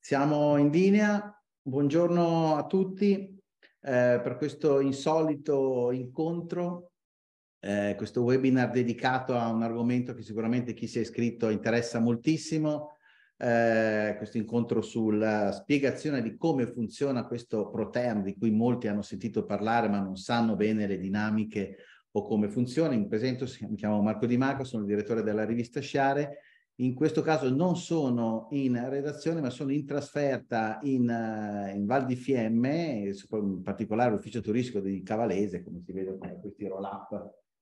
Siamo in linea, buongiorno a tutti eh, per questo insolito incontro, eh, questo webinar dedicato a un argomento che sicuramente chi si è iscritto interessa moltissimo, eh, questo incontro sulla spiegazione di come funziona questo Proterm di cui molti hanno sentito parlare ma non sanno bene le dinamiche o come funziona. Mi presento, mi chiamo Marco Di Marco, sono il direttore della rivista Sciare in questo caso non sono in redazione ma sono in trasferta in, eh, in Val di Fiemme, in particolare l'ufficio turistico di Cavalese, come si vede con questi roll up,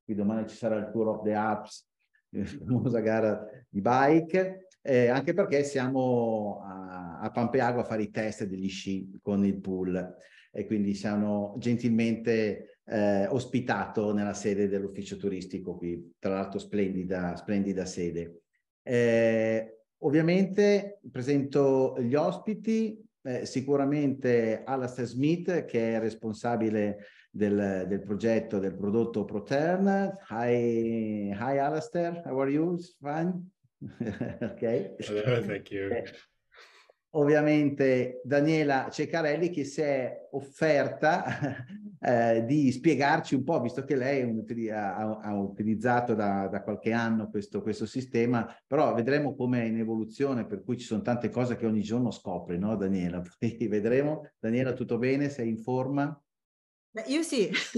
qui domani ci sarà il Tour of the Alps, eh, la famosa gara di bike, eh, anche perché siamo a, a Pampeago a fare i test degli sci con il pool e quindi siamo gentilmente eh, ospitato nella sede dell'ufficio turistico qui, tra l'altro splendida, splendida sede. Eh, ovviamente presento gli ospiti, eh, sicuramente Alastair Smith che è responsabile del, del progetto del prodotto Protern. Hi, hi Alastair, how are you? Fine? okay. Hello, thank you. Eh, ovviamente Daniela Ceccarelli che si è offerta eh, di spiegarci un po', visto che lei ha, ha utilizzato da, da, qualche anno questo, questo, sistema, però vedremo come è in evoluzione, per cui ci sono tante cose che ogni giorno scopre, no Daniela? Poi vedremo. Daniela, tutto bene? Sei in forma? Beh, io sì,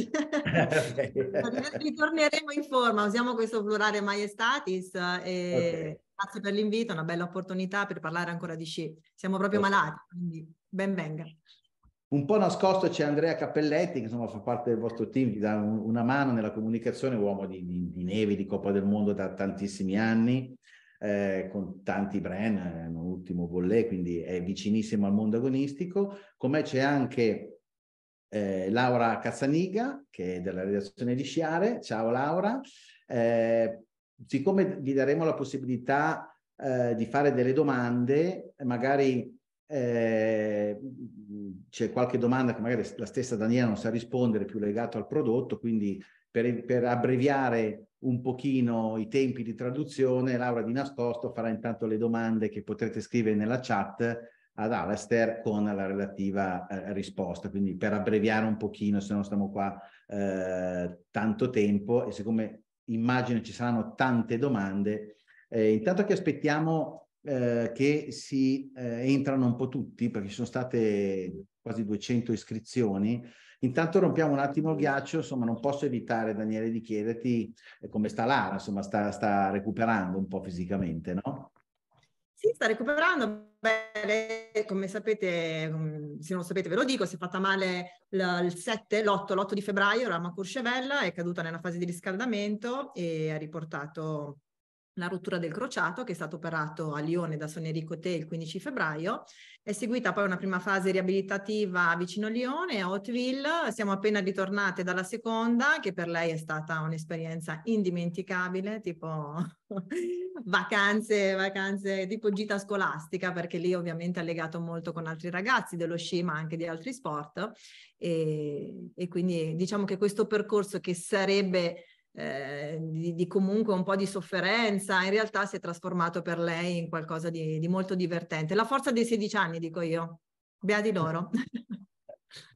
ritorneremo in forma, usiamo questo plurale maestatis. Eh, e... Okay Grazie per l'invito, una bella opportunità per parlare ancora di sci. Siamo proprio okay. malati, quindi ben venga. Un po' nascosto c'è Andrea Cappelletti, che insomma fa parte del vostro team, che dà un, una mano nella comunicazione, uomo di, di, di, nevi, di Coppa del Mondo da tantissimi anni, eh, con tanti brand, eh, un ultimo Bollè, quindi è vicinissimo al mondo agonistico. Con me c'è anche eh, Laura Cazzaniga, che è della redazione di Sciare. Ciao Laura. Eh, siccome vi daremo la possibilità eh, di fare delle domande, magari eh, c'è qualche domanda che magari la stessa Daniela non sa rispondere, più legato al prodotto, quindi per, per abbreviare un pochino i tempi di traduzione, Laura di nascosto farà intanto le domande che potrete scrivere nella chat ad Alastair con la relativa eh, risposta. Quindi per abbreviare un pochino, se no stiamo qua eh, tanto tempo e siccome immagino ci saranno tante domande. Eh, intanto che aspettiamo eh, che si eh, entrano un po' tutti, perché ci sono state quasi 200 iscrizioni, intanto rompiamo un attimo il ghiaccio, insomma non posso evitare Daniele di chiederti eh, come sta Lara, insomma sta, sta recuperando un po' fisicamente, no? Si sta recuperando bene, come sapete, se non lo sapete ve lo dico, si è fatta male il 7, l'8, l'8 di febbraio, era la Macurcevella è caduta nella fase di riscaldamento e ha riportato la rottura del crociato che è stato operato a Lione da Sonia Ricote il 15 febbraio, è seguita poi una prima fase riabilitativa vicino a Lione, a Hauteville, siamo appena ritornate dalla seconda che per lei è stata un'esperienza indimenticabile, tipo vacanze, vacanze tipo gita scolastica perché lì ovviamente ha legato molto con altri ragazzi dello sci ma anche di altri sport e, e quindi diciamo che questo percorso che sarebbe eh, di, di, comunque un po' di sofferenza, in realtà si è trasformato per lei in qualcosa di, di molto divertente. La forza dei 16 anni, dico io. Beati loro.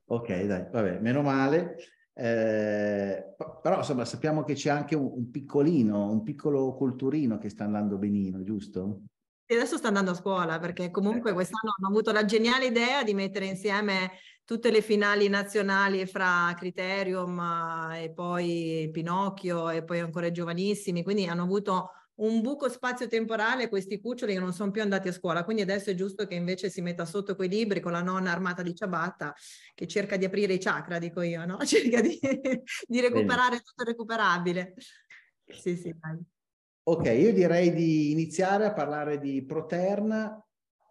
ok, dai, vabbè, meno male. Eh, però insomma sappiamo che c'è anche un, un, piccolino, un piccolo culturino che sta andando benino, giusto? E adesso sta andando a scuola perché comunque eh. quest'anno hanno avuto la geniale idea di mettere insieme tutte le finali nazionali fra Criterium eh, e poi Pinocchio e poi ancora giovanissimi, quindi hanno avuto un buco spazio-temporale questi cuccioli che non sono più andati a scuola, quindi adesso è giusto che invece si metta sotto quei libri con la nonna armata di ciabatta che cerca di aprire i chakra, dico io, no? cerca di, di recuperare Bene. tutto recuperabile. Sì, sì, dai. Ok, io direi di iniziare a parlare di Proterna.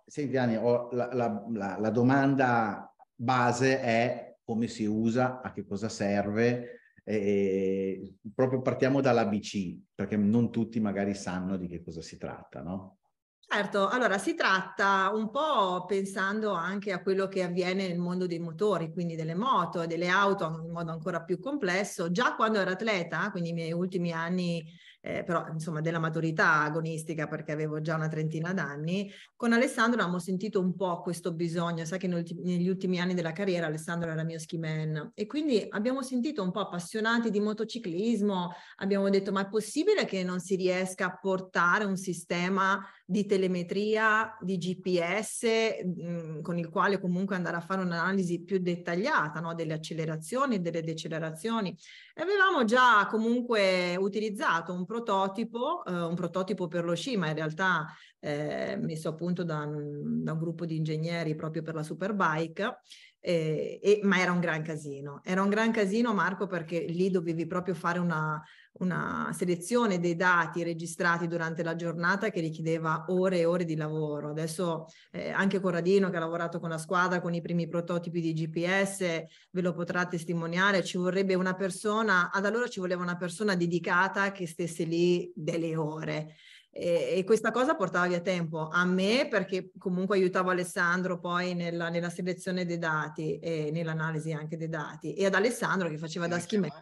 Silviani, ho la, la, la, la domanda base è come si usa, a che cosa serve, e proprio partiamo dall'ABC, perché non tutti magari sanno di che cosa si tratta, no? Certo, allora si tratta un po' pensando anche a quello che avviene nel mondo dei motori, quindi delle moto e delle auto in modo ancora più complesso. Già quando ero atleta, quindi nei miei ultimi anni eh, però insomma della maturità agonistica perché avevo già una trentina d'anni, con Alessandro abbiamo sentito un po' questo bisogno, sai che negli ultimi anni della carriera Alessandro era mio ski man e quindi abbiamo sentito un po' appassionati di motociclismo, abbiamo detto ma è possibile che non si riesca a portare un sistema di telemetria, di GPS, mh, mm, con il quale comunque andare a fare un'analisi più dettagliata no? delle accelerazioni e delle decelerazioni. E avevamo già comunque utilizzato un prototipo, eh, un prototipo per lo sci, ma in realtà eh, messo a punto da un, da un gruppo di ingegneri proprio per la Superbike, eh, e, ma era un gran casino. Era un gran casino, Marco, perché lì dovevi proprio fare una, una selezione dei dati registrati durante la giornata che richiedeva ore e ore di lavoro. Adesso eh, anche Corradino che ha lavorato con la squadra con i primi prototipi di GPS ve lo potrà testimoniare, ci vorrebbe una persona, ad allora ci voleva una persona dedicata che stesse lì delle ore. E, e questa cosa portava via tempo a me perché comunque aiutavo Alessandro poi nella, nella selezione dei dati e nell'analisi anche dei dati e ad Alessandro che faceva da schimera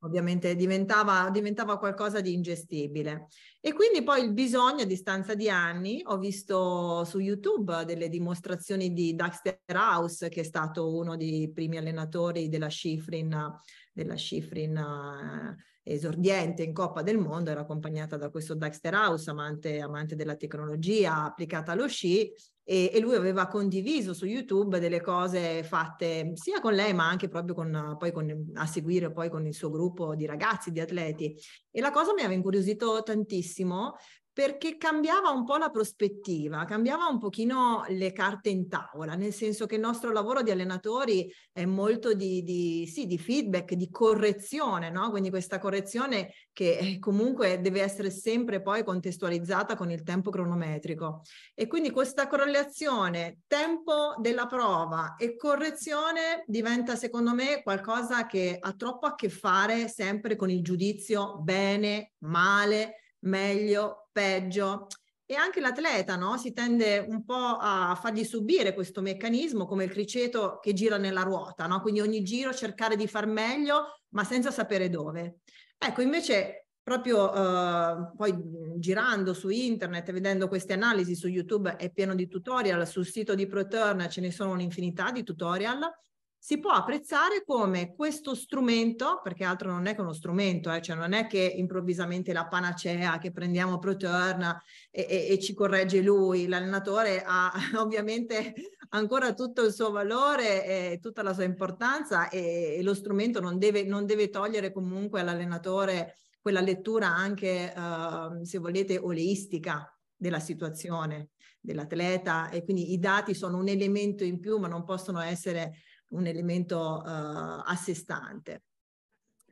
ovviamente diventava, diventava, qualcosa di ingestibile. E quindi poi il bisogno a distanza di anni, ho visto su YouTube delle dimostrazioni di Daxter House, che è stato uno dei primi allenatori della Schifrin, della Schifrin eh, esordiente in Coppa del Mondo, era accompagnata da questo Daxter House, amante, amante della tecnologia applicata allo sci, e, e, lui aveva condiviso su YouTube delle cose fatte sia con lei ma anche proprio con, poi con, a seguire poi con il suo gruppo di ragazzi, di atleti. E la cosa mi aveva incuriosito tantissimo perché cambiava un po' la prospettiva, cambiava un pochino le carte in tavola, nel senso che il nostro lavoro di allenatori è molto di, di, sì, di feedback, di correzione, no? quindi questa correzione che eh, comunque deve essere sempre poi contestualizzata con il tempo cronometrico. E quindi questa correlazione tempo della prova e correzione diventa secondo me qualcosa che ha troppo a che fare sempre con il giudizio bene, male, meglio, peggio. E anche l'atleta no? si tende un po' a fargli subire questo meccanismo come il criceto che gira nella ruota, no? quindi ogni giro cercare di far meglio ma senza sapere dove. Ecco, invece proprio eh, poi mm, girando su internet, e vedendo queste analisi su YouTube è pieno di tutorial, sul sito di ProTurn ce ne sono un'infinità di tutorial, si può apprezzare come questo strumento, perché altro non è che uno strumento, eh, cioè non è che improvvisamente la panacea che prendiamo Proturn e, e, e, ci corregge lui, l'allenatore ha ovviamente ancora tutto il suo valore e tutta la sua importanza e, e lo strumento non deve, non deve, togliere comunque all'allenatore quella lettura anche, eh, se volete, oleistica della situazione dell'atleta e quindi i dati sono un elemento in più ma non possono essere un elemento uh, a sé stante.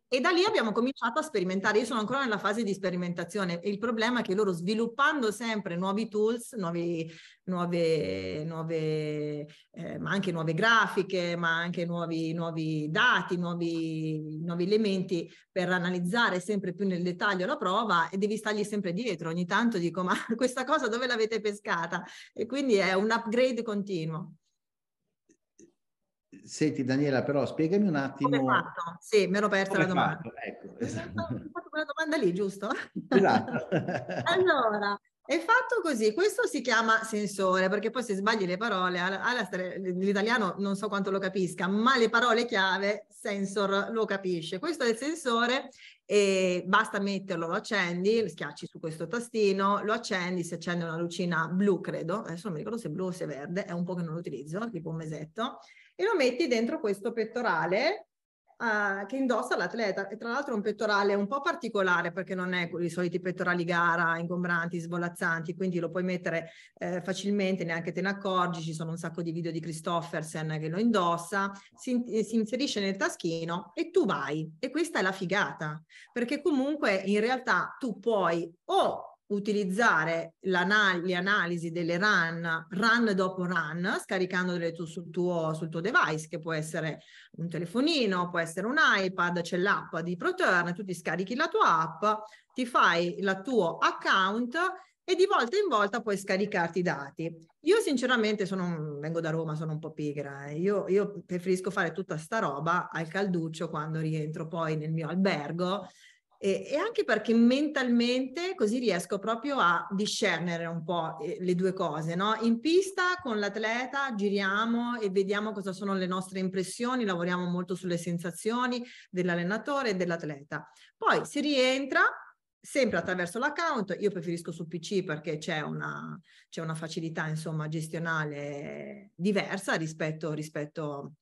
E da lì abbiamo cominciato a sperimentare. Io sono ancora nella fase di sperimentazione. Il problema è che loro sviluppando sempre nuovi tools, nuovi, nuove, nuove eh, ma anche nuove grafiche, ma anche nuovi, nuovi dati, nuovi, nuovi, elementi per analizzare sempre più nel dettaglio la prova e devi stargli sempre dietro. Ogni tanto dico, ma questa cosa dove l'avete pescata? E quindi è un upgrade continuo. Senti Daniela, però spiegami un attimo. Come fatto? Sì, me l'ho persa Come la domanda. Fatto? Ecco, esatto. Ho fatto quella domanda lì, giusto? Esatto. allora, è fatto così, questo si chiama sensore, perché poi se sbagli le parole, l'italiano non so quanto lo capisca, ma le parole chiave sensor lo capisce. Questo è il sensore e basta metterlo, lo accendi, schiacci su questo tastino, lo accendi, si accende una lucina blu, credo, adesso non mi ricordo se è blu o se è verde, è un po' che non lo utilizzo, tipo un mesetto, e lo metti dentro questo pettorale Uh, che indossa l'atleta. E tra l'altro è un pettorale un po' particolare perché non è i soliti pettorali gara ingombranti, svolazzanti, quindi lo puoi mettere eh, facilmente, neanche te ne accorgi. Ci sono un sacco di video di Christoffersen che lo indossa, si, eh, si, inserisce nel taschino e tu vai. E questa è la figata, perché comunque in realtà tu puoi o utilizzare le analisi delle run, run dopo run, scaricandole tu sul tuo, sul tuo device, che può essere un telefonino, può essere un iPad, c'è l'app di Proturn, tu ti scarichi la tua app, ti fai il tuo account e di volta in volta puoi scaricarti i dati. Io sinceramente sono, vengo da Roma, sono un po' pigra, eh. io, io, preferisco fare tutta sta roba al calduccio quando rientro poi nel mio albergo e, e, anche perché mentalmente così riesco proprio a discernere un po' eh, le due cose, no? In pista con l'atleta giriamo e vediamo cosa sono le nostre impressioni, lavoriamo molto sulle sensazioni dell'allenatore e dell'atleta. Poi si rientra sempre attraverso l'account, io preferisco su PC perché c'è una, c'è una facilità insomma gestionale diversa rispetto, rispetto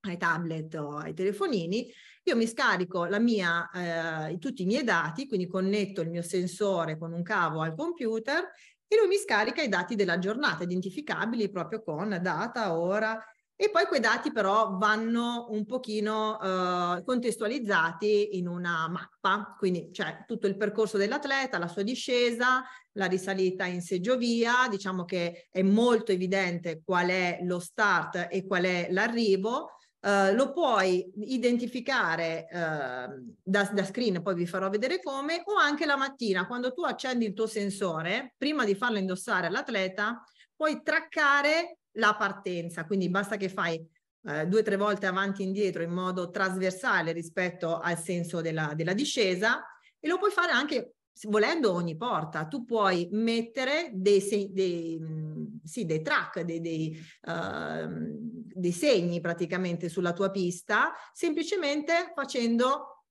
ai tablet o ai telefonini, io mi scarico mia, eh, tutti i miei dati, quindi connetto il mio sensore con un cavo al computer e lui mi scarica i dati della giornata, identificabili proprio con data, ora, e poi quei dati però vanno un pochino eh, contestualizzati in una mappa, quindi c'è tutto il percorso dell'atleta, la sua discesa, la risalita in seggiovia, diciamo che è molto evidente qual è lo start e qual è l'arrivo, eh, lo puoi identificare uh, da, da, screen, poi vi farò vedere come, o anche la mattina quando tu accendi il tuo sensore, prima di farlo indossare all'atleta, puoi traccare la partenza, quindi basta che fai uh, due o tre volte avanti e indietro in modo trasversale rispetto al senso della, della discesa e lo puoi fare anche volendo ogni porta, tu puoi mettere dei, se- dei, mhmm, sì, dei track, dei, dei, uh, dei segni praticamente sulla tua pista, semplicemente facendo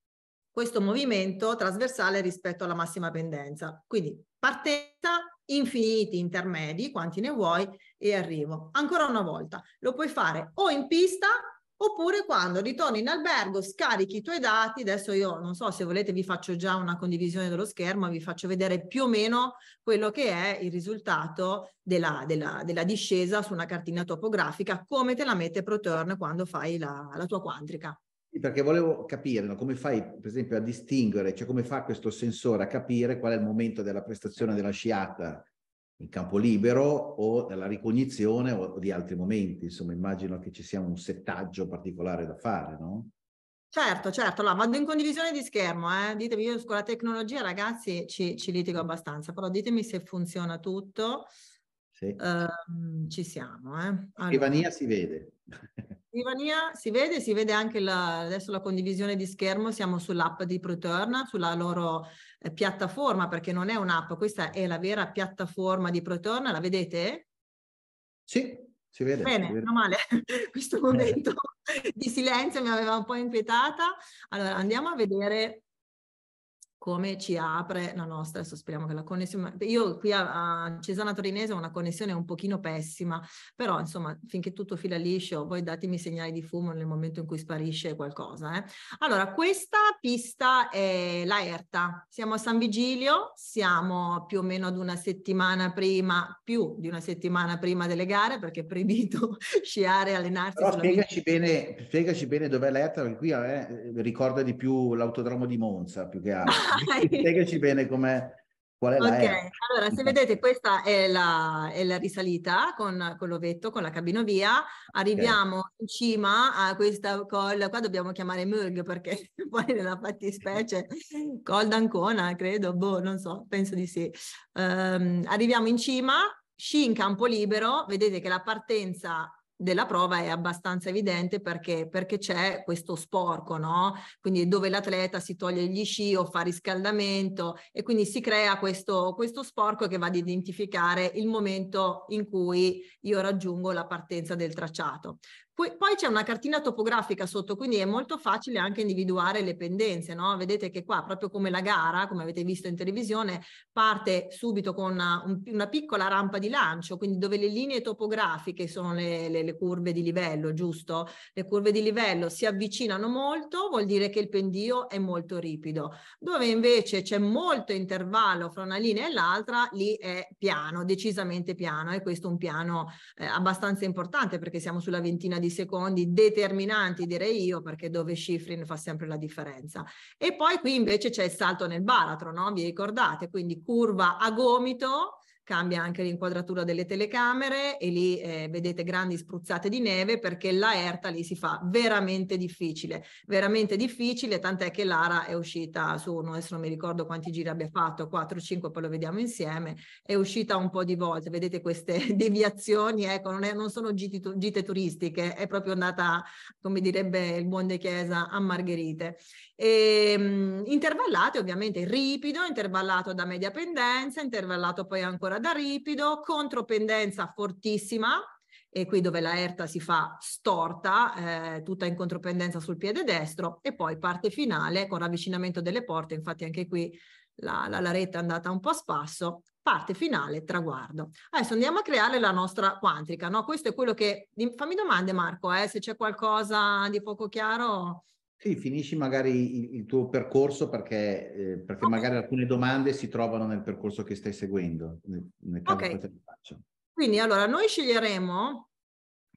questo movimento trasversale rispetto alla massima pendenza. Quindi partenza, infiniti intermedi, quanti ne vuoi, e arrivo. Ancora una volta, lo puoi fare o in pista Oppure quando ritorni in albergo, scarichi i tuoi dati, adesso io non so se volete vi faccio già una condivisione dello schermo, vi faccio vedere più o meno quello che è il risultato della, della, della discesa su una cartina topografica, come te la mette Proturn quando fai la, la tua quantrica perché volevo capire no? come fai, per esempio, a distinguere, cioè come fa questo sensore a capire qual è il momento della prestazione della sciata in campo libero o della ricognizione o di altri momenti. Insomma, immagino che ci sia un settaggio particolare da fare, no? Certo, certo, allora vado in condivisione di schermo, eh. ditemi, io con la tecnologia ragazzi ci, ci litigo abbastanza, però ditemi se funziona tutto, sì. uh, ci siamo. Eh. Allora. Scrivania si vede. Scrivania si vede, si vede anche la, adesso la condivisione di schermo, siamo sull'app di Proturn, sulla loro eh, piattaforma, perché non è un'app, questa è la vera piattaforma di Proturn, la vedete? Sì, si vede. Bene, meno male, questo eh. momento di silenzio mi aveva un po' inquietata. Allora andiamo a vedere come ci apre la nostra, adesso speriamo che la connessione, io qui a, a, Cesana Torinese ho una connessione un pochino pessima, però insomma finché tutto fila liscio, voi datemi segnali di fumo nel momento in cui sparisce qualcosa. Eh. Allora, questa pista è la Erta, siamo a San Vigilio, siamo più o meno ad una settimana prima, più di una settimana prima delle gare, perché è proibito sciare, allenarsi. Però spiegaci bene, spiegaci bene dov'è l'Erta, perché qui eh, ricorda di più l'autodromo di Monza, più che altro. Spiegaci bene come, Qual è ok, era? allora se vedete questa è la, è la risalita con, con, l'ovetto, con la cabinovia, arriviamo okay. in cima a questa colla, qua dobbiamo chiamare Murg perché poi nella fattispecie Col d'Ancona credo, boh non so, penso di sì. Um, arriviamo in cima, sci in campo libero, vedete che la partenza della prova è abbastanza evidente perché, perché c'è questo sporco, no? Quindi dove l'atleta si toglie gli sci o fa riscaldamento e quindi si crea questo, questo sporco che va ad identificare il momento in cui io raggiungo la partenza del tracciato. Poi c'è una cartina topografica sotto, quindi è molto facile anche individuare le pendenze, no? Vedete che qua, proprio come la gara, come avete visto in televisione, parte subito con una, un, una piccola rampa di lancio, quindi dove le linee topografiche sono le, le, le, curve di livello, giusto? Le curve di livello si avvicinano molto, vuol dire che il pendio è molto ripido. Dove invece c'è molto intervallo fra una linea e l'altra, lì è piano, decisamente piano, e questo è un piano eh, abbastanza importante perché siamo sulla ventina di di secondi determinanti, direi io, perché dove Schifrin fa sempre la differenza. E poi qui invece c'è il salto nel baratro, no? vi ricordate? Quindi curva a gomito cambia anche l'inquadratura delle telecamere e lì eh, vedete grandi spruzzate di neve perché la Erta lì si fa veramente difficile, veramente difficile, tant'è che Lara è uscita su, adesso non mi ricordo quanti giri abbia fatto, 4-5, poi lo vediamo insieme, è uscita un po' di volte, vedete queste deviazioni, ecco, non, è, non sono gite, gite turistiche, è proprio andata, come direbbe il buon De Chiesa, a Margherite. E, ehm, mh, intervallate ovviamente ripido, intervallato da media pendenza, intervallato poi ancora ancora da ripido, contropendenza fortissima, e qui dove la erta si fa storta, eh, tutta in contropendenza sul piede destro, e poi parte finale con ravvicinamento delle porte, infatti anche qui la, la, la retta è andata un po' a spasso, parte finale, traguardo. Adesso andiamo a creare la nostra quantrica, no? Questo è quello che... Fammi domande Marco, eh, se c'è qualcosa di poco chiaro sì, finisci magari il, tuo percorso perché, eh, perché okay. magari alcune domande si trovano nel percorso che stai seguendo, nel, nel caso okay. che te faccio. Quindi allora noi sceglieremo,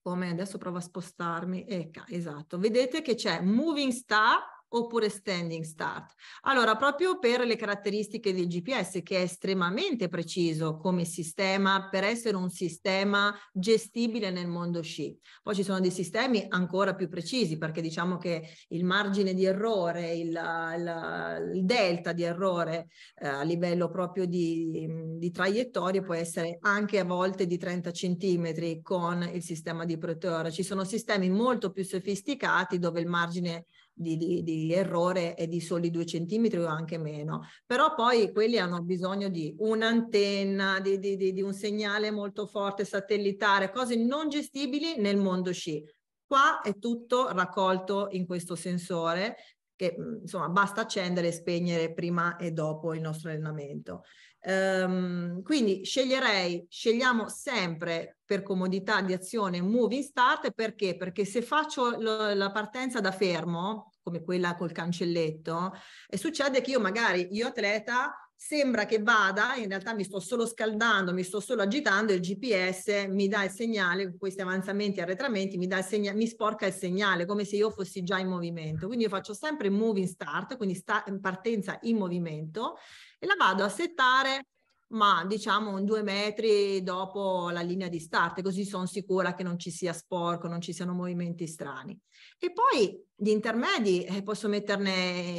come adesso provo a spostarmi, ecco, esatto, vedete che c'è Moving Star oppure standing start. Allora, proprio per le caratteristiche del GPS, che è estremamente preciso come sistema per essere un sistema gestibile nel mondo sci. Poi ci sono dei sistemi ancora più precisi, perché diciamo che il margine di errore, il, il, il delta di errore eh, a livello proprio di, di traiettorie può essere anche a volte di 30 centimetri con il sistema di proteora. Ci sono sistemi molto più sofisticati dove il margine di, di, di errore è di soli due centimetri o anche meno, però poi quelli hanno bisogno di un'antenna, di, di un segnale molto forte satellitare, cose non gestibili nel mondo sci. Qua è tutto raccolto in questo sensore che insomma basta accendere e spegnere prima e dopo il nostro allenamento. Um, quindi sceglierei, scegliamo sempre per comodità di azione moving start perché? Perché se faccio lo, la partenza da fermo, come quella col cancelletto, e succede che io magari, io atleta, sembra che vada, in realtà mi sto solo scaldando, mi sto solo agitando, il GPS mi dà il segnale, questi avanzamenti e arretramenti mi, segna- mi, sporca il segnale, come se io fossi già in movimento. Quindi io faccio sempre moving start, quindi sta- partenza in movimento e la vado a settare ma diciamo un due metri dopo la linea di start, così sono sicura che non ci sia sporco, non ci siano movimenti strani. E poi gli intermedi eh, posso metterne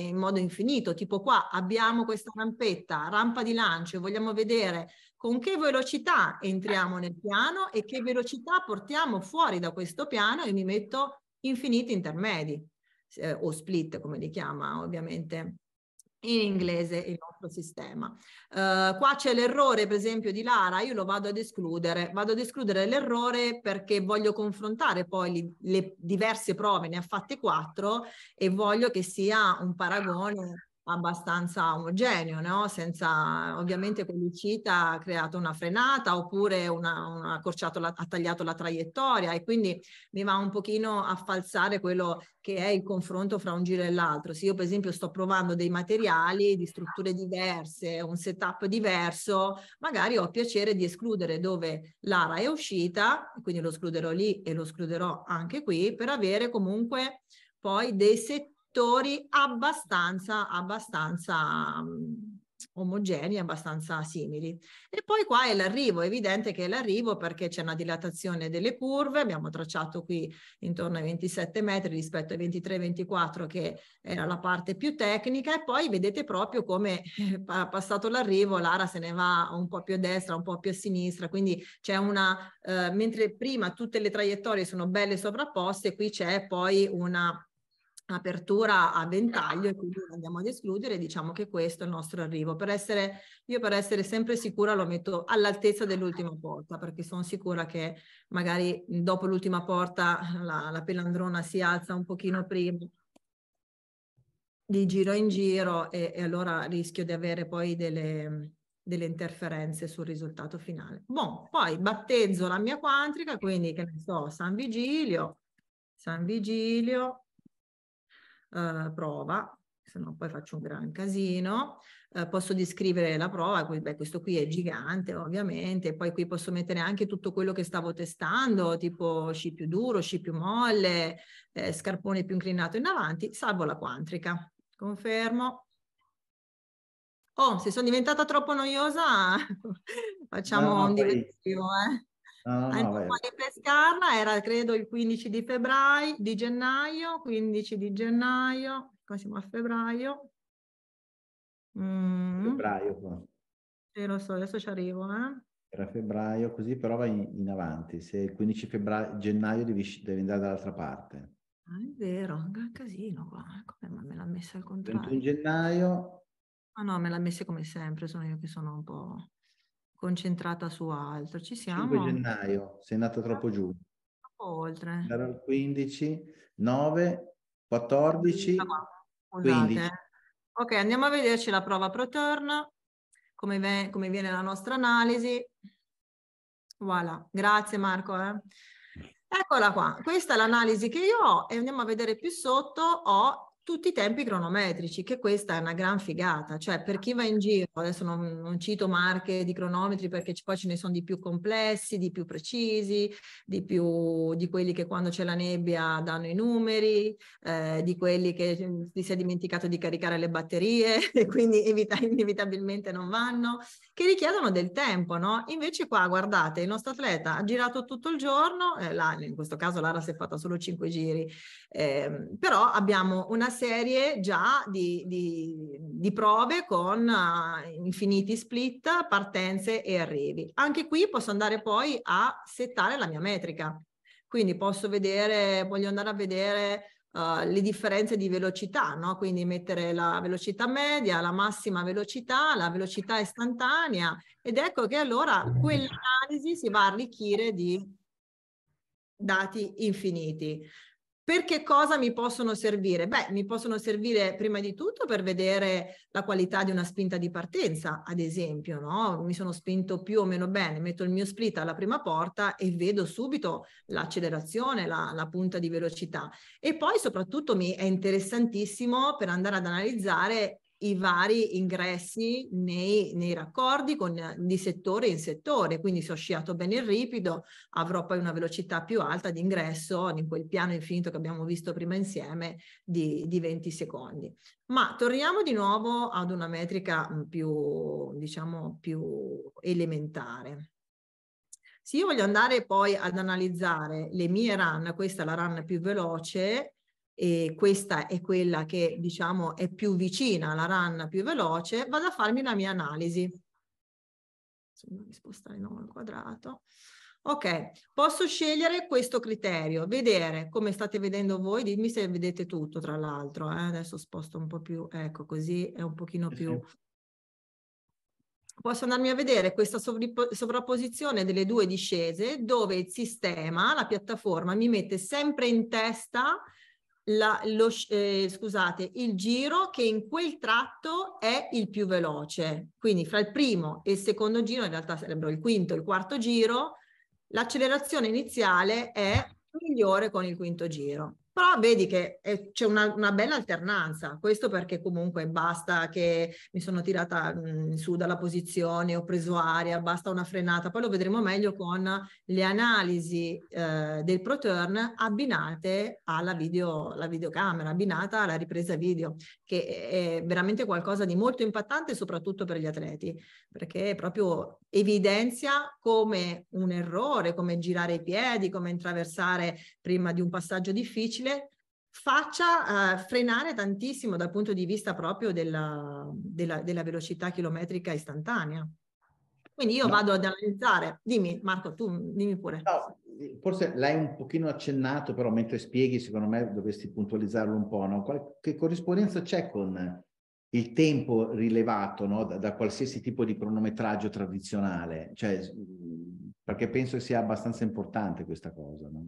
in modo infinito, tipo qua abbiamo questa rampetta, rampa di lancio, e vogliamo vedere con che velocità entriamo nel piano e che velocità portiamo fuori da questo piano e mi metto infiniti intermedi eh, o split come li chiama ovviamente in inglese il nostro sistema. Uh, qua c'è l'errore, per esempio, di Lara, io lo vado ad escludere. Vado ad escludere l'errore perché voglio confrontare poi li, le diverse prove, ne ha fatte quattro, e voglio che sia un paragone abbastanza omogeneo, no? senza ovviamente quell'uscita ha creato una frenata oppure una, una la, ha tagliato la traiettoria e quindi mi va un pochino a falsare quello che è il confronto fra un giro e l'altro. Se io per esempio sto provando dei materiali di strutture diverse, un setup diverso, magari ho piacere di escludere dove l'ara è uscita, quindi lo escluderò lì e lo escluderò anche qui per avere comunque poi dei setup settori abbastanza, abbastanza mm, omogenei, abbastanza simili. E poi qua è l'arrivo, è evidente che è l'arrivo perché c'è una dilatazione delle curve, abbiamo tracciato qui intorno ai 27 metri rispetto ai 23-24 che era la parte più tecnica e poi vedete proprio come passato l'arrivo l'ara se ne va un po' più a destra, un po' più a sinistra, quindi c'è una, eh, mentre prima tutte le traiettorie sono belle sovrapposte, qui c'è poi una apertura a ventaglio e quindi andiamo ad escludere, diciamo che questo è il nostro arrivo. Per essere, io per essere sempre sicura lo metto all'altezza dell'ultima porta, perché sono sicura che magari dopo l'ultima porta la, la pelandrona si alza un pochino prima di giro in giro e, e allora rischio di avere poi delle, delle interferenze sul risultato finale. Bon, poi battezzo la mia quantrica, quindi che ne so, San Vigilio, San Vigilio, eh, prova, se no poi faccio un gran casino, eh, posso descrivere la prova, beh, questo qui è gigante ovviamente, poi qui posso mettere anche tutto quello che stavo testando, tipo sci più duro, sci più molle, eh, scarpone più inclinato in avanti, salvo la quantrica. Confermo. Oh, se sono diventata troppo noiosa, facciamo no, no, un divertitivo, eh. Ah, Andiamo no, di pescarla, era credo il 15 di febbraio, di gennaio, 15 di gennaio, qua siamo a febbraio. Mm. Febbraio qua. Eh, lo so, adesso ci arrivo, eh. Era febbraio, così però vai in, in avanti. Se il 15 febbraio, gennaio devi, devi andare dall'altra parte. Ah, è vero, è un casino qua. Eh. Come me l'ha messa al contrario? 21 gennaio. Ah no, me l'ha messa come sempre, sono io che sono un po' concentrata su altro. Ci siamo. 5 gennaio, sei andata troppo giù. Oltre. Era il 15, 9, 14, 15. Ok, andiamo a vederci la prova ProTurn, come, come, viene la nostra analisi. Voilà, grazie Marco. Eh. Eccola qua, questa è l'analisi che io ho e andiamo a vedere più sotto, ho tutti i tempi cronometrici, che questa è una gran figata, cioè per chi va in giro, adesso non, non cito marche di cronometri perché poi ce ne sono di più complessi, di più precisi, di, più, di quelli che quando c'è la nebbia danno i numeri, eh, di quelli che mm, ti si è dimenticato di caricare le batterie e quindi evita, inevitabilmente non vanno, che richiedono del tempo, no? Invece qua, guardate, il nostro atleta ha girato tutto il giorno, eh, là, in questo caso Lara si è fatta solo 5 giri, eh, però abbiamo una serie già di, di, di prove con uh, infiniti split, partenze e arrivi. Anche qui posso andare poi a settare la mia metrica. Quindi posso vedere, voglio andare a vedere uh, le differenze di velocità, no? quindi mettere la velocità media, la massima velocità, la velocità istantanea ed ecco che allora quell'analisi si va a arricchire di dati infiniti. Per che cosa mi possono servire? Beh, mi possono servire prima di tutto per vedere la qualità di una spinta di partenza, ad esempio, no? Mi sono spinto più o meno bene, metto il mio split alla prima porta e vedo subito l'accelerazione, la, la punta di velocità. E poi soprattutto mi è interessantissimo per andare ad analizzare i vari ingressi nei, nei raccordi con, di settore in settore, quindi se ho sciato bene il ripido avrò poi una velocità più alta di ingresso in quel piano infinito che abbiamo visto prima insieme di, di 20 secondi. Ma torniamo di nuovo ad una metrica mm, più, diciamo, più elementare. Se io voglio andare poi ad analizzare le mie run, questa è la run più veloce, e questa è quella che diciamo è più vicina alla run più veloce, vado a farmi la mia analisi. Insomma, mi spostare il nuovo al quadrato. Ok, posso scegliere questo criterio, vedere come state vedendo voi, dimmi se vedete tutto tra l'altro, eh? adesso sposto un po' più, ecco così è un pochino più... Posso andarmi a vedere questa sovrapposizione delle due discese dove il sistema, la piattaforma, mi mette sempre in testa la, lo, eh, scusate, il giro che in quel tratto è il più veloce. Quindi fra il primo e il secondo giro, in realtà sarebbero il quinto e il quarto giro, l'accelerazione iniziale è migliore con il quinto giro. Però vedi che eh, c'è una, una, bella alternanza, questo perché comunque basta che mi sono tirata mh, mm, su dalla posizione, ho preso aria, basta una frenata, poi lo vedremo meglio con le analisi eh, del ProTurn abbinate alla video, videocamera, abbinata alla ripresa video, che è veramente qualcosa di molto impattante soprattutto per gli atleti, perché proprio evidenzia come un errore, come girare i piedi, come intraversare prima di un passaggio difficile, difficile faccia eh, frenare tantissimo dal punto di vista proprio della, della, della velocità chilometrica istantanea. Quindi io no. vado ad analizzare, dimmi Marco, tu dimmi pure. No, forse l'hai un pochino accennato, però mentre spieghi, secondo me dovresti puntualizzarlo un po', no? Qual- corrispondenza c'è con il tempo rilevato no? da, da, qualsiasi tipo di cronometraggio tradizionale? Cioè, perché penso sia abbastanza importante questa cosa. No?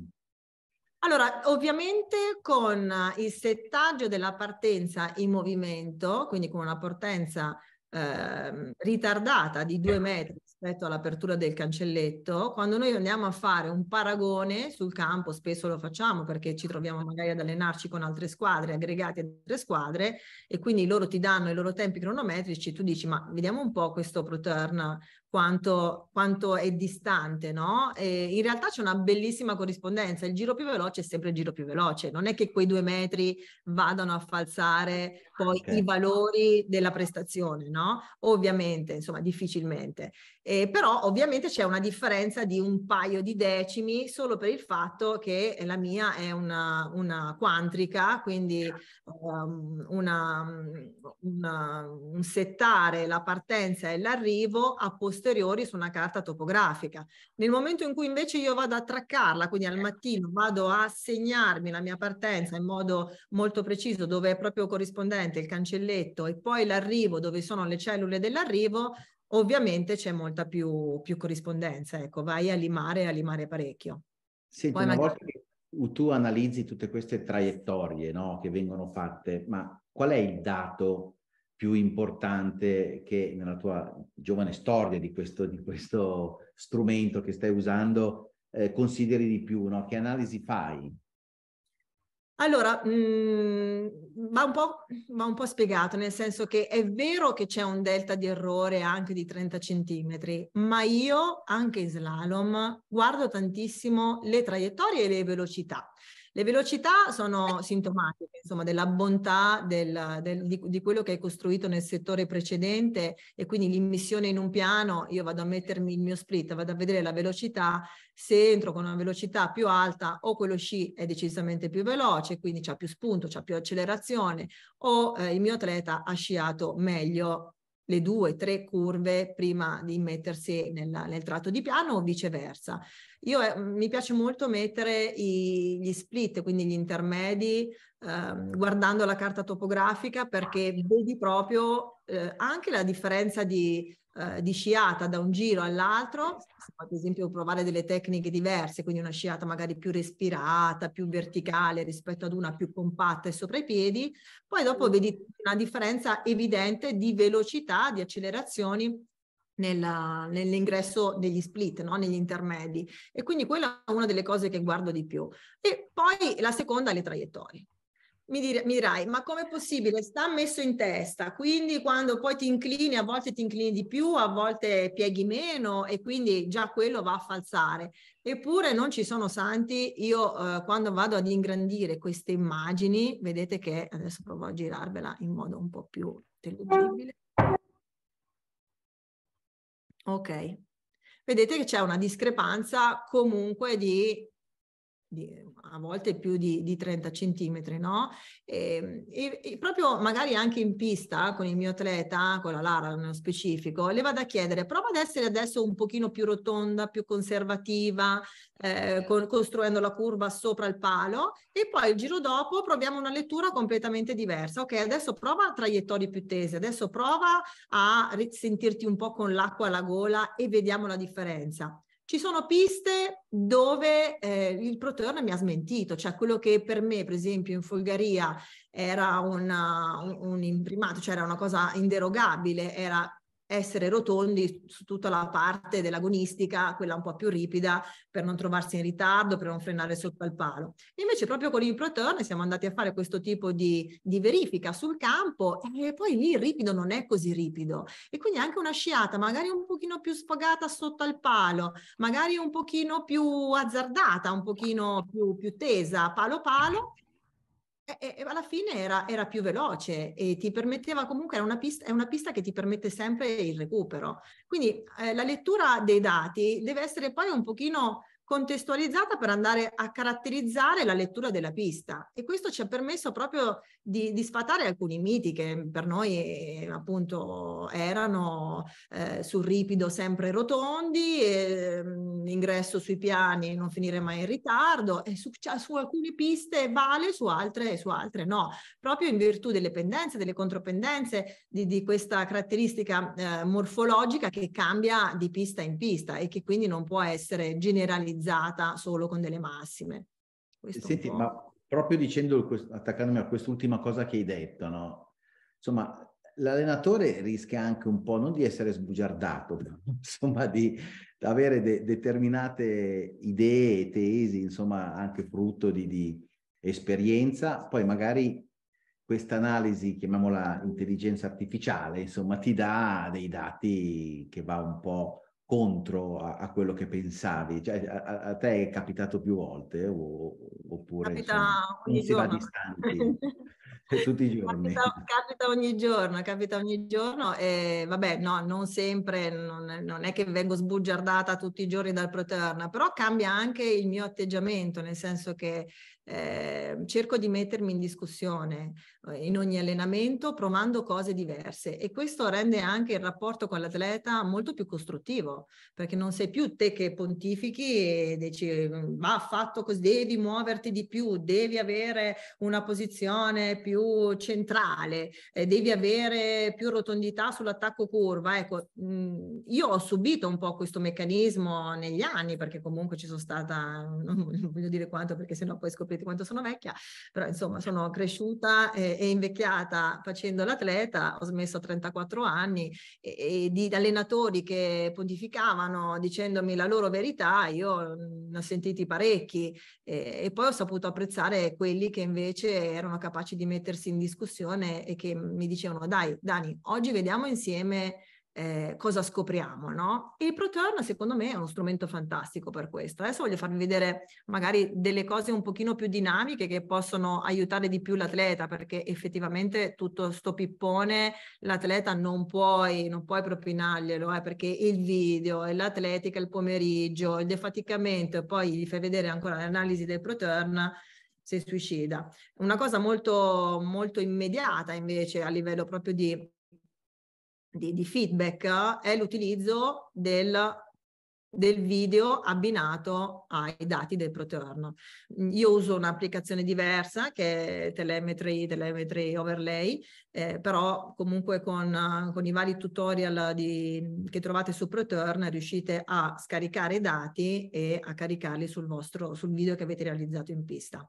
Allora, ovviamente con il settaggio della partenza in movimento, quindi con una partenza eh, ritardata di due metri rispetto all'apertura del cancelletto, quando noi andiamo a fare un paragone sul campo, spesso lo facciamo perché ci troviamo magari ad allenarci con altre squadre, aggregati ad altre squadre, e quindi loro ti danno i loro tempi cronometrici, tu dici ma vediamo un po' questo pro turn, quanto, quanto è distante, no? E in realtà c'è una bellissima corrispondenza, il giro più veloce è sempre il giro più veloce, non è che quei due metri vadano a falsare poi okay. i valori della prestazione, no? Ovviamente, insomma, difficilmente. E eh, però ovviamente c'è una differenza di un paio di decimi solo per il fatto che la mia è una, una quantrica, quindi um, una, una, un settare la partenza e l'arrivo a posteriori posteriori su una carta topografica. Nel momento in cui invece io vado a traccarla, quindi al mattino vado a segnarmi la mia partenza in modo molto preciso dove è proprio corrispondente il cancelletto e poi l'arrivo dove sono le cellule dell'arrivo, ovviamente c'è molta più, più corrispondenza, ecco, vai a limare, a limare parecchio. Senti, poi una magari... volta che tu analizzi tutte queste traiettorie no, che vengono fatte, ma qual è il dato più importante che nella tua giovane storia di questo, di questo strumento che stai usando eh, consideri di più? No? Che analisi fai? Allora, mh, mm, va, un va, un po', spiegato, nel senso che è vero che c'è un delta di errore anche di 30 centimetri, ma io anche in slalom guardo tantissimo le traiettorie e le velocità. Le velocità sono sintomatiche, insomma, della bontà del, del, di, di, quello che hai costruito nel settore precedente e quindi l'immissione in un piano, io vado a mettermi il mio split, vado a vedere la velocità, se entro con una velocità più alta o quello sci è decisamente più veloce, quindi c'ha più spunto, c'ha più accelerazione, o eh, il mio atleta ha sciato meglio le due, tre curve prima di mettersi nella, nel tratto di piano o viceversa. Io eh, mi piace molto mettere i, gli split, quindi gli intermedi, eh, guardando la carta topografica perché vedi proprio eh, anche la differenza di eh, di sciata da un giro all'altro, ad esempio provare delle tecniche diverse, quindi una sciata magari più respirata, più verticale rispetto ad una più compatta e sopra i piedi, poi dopo vedi una differenza evidente di velocità, di accelerazioni nella, nell'ingresso degli split, no? negli intermedi. E quindi quella è una delle cose che guardo di più. E poi la seconda, le traiettorie mi, dire, mi dirai, ma com'è possibile? Sta messo in testa, quindi quando poi ti inclini, a volte ti inclini di più, a volte pieghi meno e quindi già quello va a falsare. Eppure non ci sono santi, io eh, quando vado ad ingrandire queste immagini, vedete che adesso provo a girarvela in modo un po' più teludibile. Ok, vedete che c'è una discrepanza comunque di di, a volte più di, di 30 centimetri, no? E, ehm, e, e, proprio magari anche in pista con il mio atleta, con la Lara nello specifico, le vado a chiedere, prova ad essere adesso un pochino più rotonda, più conservativa, eh, con, costruendo la curva sopra il palo e poi il giro dopo proviamo una lettura completamente diversa. Ok, adesso prova traiettorie più tese, adesso prova a sentirti un po' con l'acqua alla gola e vediamo la differenza. Ci sono piste dove eh, il proteone mi ha smentito, cioè quello che per me, per esempio, in Folgaria era una, un, un imprimato, cioè era una cosa inderogabile, era essere rotondi su tutta la parte dell'agonistica, quella un po' più ripida, per non trovarsi in ritardo, per non frenare sotto al palo. Invece proprio con il Proturn siamo andati a fare questo tipo di, di verifica sul campo e poi lì il ripido non è così ripido e quindi anche una sciata magari un pochino più sfogata sotto al palo, magari un pochino più azzardata, un pochino più, più tesa, palo palo, e, eh, eh, e alla fine era, era, più veloce e ti permetteva comunque, una pista, è una pista che ti permette sempre il recupero. Quindi eh, la lettura dei dati deve essere poi un pochino contestualizzata per andare a caratterizzare la lettura della pista e questo ci ha permesso proprio di, di, sfatare alcuni miti che per noi appunto erano eh, sul ripido sempre rotondi, eh, ingresso sui piani non finire mai in ritardo, e su, cioè, su, alcune piste vale, su altre, su altre no, proprio in virtù delle pendenze, delle contropendenze, di, di questa caratteristica eh, morfologica che cambia di pista in pista e che quindi non può essere generalizzata solo con delle massime. Questo Senti, ma proprio dicendo, attaccandomi a quest'ultima cosa che hai detto, no? Insomma, l'allenatore rischia anche un po' non di essere sbugiardato, insomma, di avere de- determinate idee, tesi, insomma, anche frutto di, di esperienza, poi magari questa analisi, chiamiamola intelligenza artificiale, insomma, ti dà dei dati che va un po' contro a, a quello che pensavi? Cioè, a, a, te è capitato più volte o, oppure capita insomma, ogni non giorno. si va distanti tutti i giorni? Capita, capita, ogni giorno, capita ogni giorno e vabbè no, non sempre, non, non è che vengo sbugiardata tutti i giorni dal pro però cambia anche il mio atteggiamento, nel senso che Ehm, cerco di mettermi in discussione eh, in ogni allenamento provando cose diverse e questo rende anche il rapporto con l'atleta molto più costruttivo perché non sei più te che pontifichi e dici va fatto così, devi muoverti di più, devi avere una posizione più centrale, eh, devi avere più rotondità sull'attacco curva. Ecco, mh, mm, io ho subito un po' questo meccanismo negli anni perché comunque ci sono stata, non voglio dire quanto perché sennò poi scopriamo sapete quanto sono vecchia, però insomma sono cresciuta e, e invecchiata facendo l'atleta, ho smesso a 34 anni e, e di allenatori che pontificavano dicendomi la loro verità, io ne ho sentiti parecchi e, e poi ho saputo apprezzare quelli che invece erano capaci di mettersi in discussione e che mi dicevano dai Dani, oggi vediamo insieme eh, cosa scopriamo, no? E il Proturn secondo me è uno strumento fantastico per questo. Adesso voglio farvi vedere magari delle cose un pochino più dinamiche che possono aiutare di più l'atleta perché effettivamente tutto sto pippone l'atleta non puoi, non puoi propinarglielo eh, perché il video e l'atletica il pomeriggio, il defaticamento e poi gli fai vedere ancora l'analisi del Proturn si suicida. Una cosa molto, molto immediata invece a livello proprio di di, di feedback è l'utilizzo del del video abbinato ai dati del proterno. Io uso un'applicazione diversa che è Telemetry, Telemetry Overlay, eh, però comunque con, con, i vari tutorial di, che trovate su Proturn riuscite a scaricare i dati e a caricarli sul, vostro, sul video che avete realizzato in pista.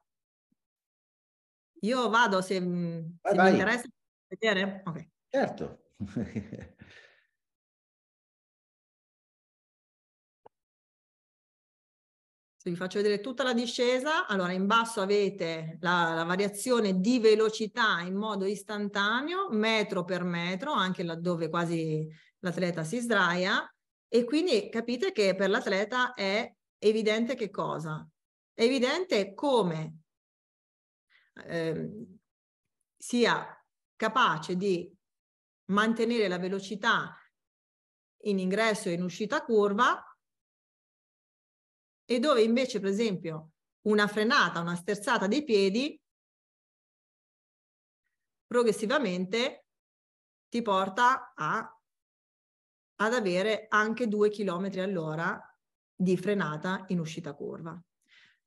Io vado se, mm, vai, se vai. mi interessa vedere. Okay. Certo. Se vi faccio vedere tutta la discesa, allora in basso avete la, la, variazione di velocità in modo istantaneo, metro per metro, anche laddove quasi l'atleta si sdraia, e quindi capite che per l'atleta è evidente che cosa? È evidente come eh, sia capace di mantenere la velocità in ingresso e in uscita curva e dove invece per esempio una frenata, una sterzata dei piedi progressivamente ti porta a, ad avere anche 2 km all'ora di frenata in uscita curva.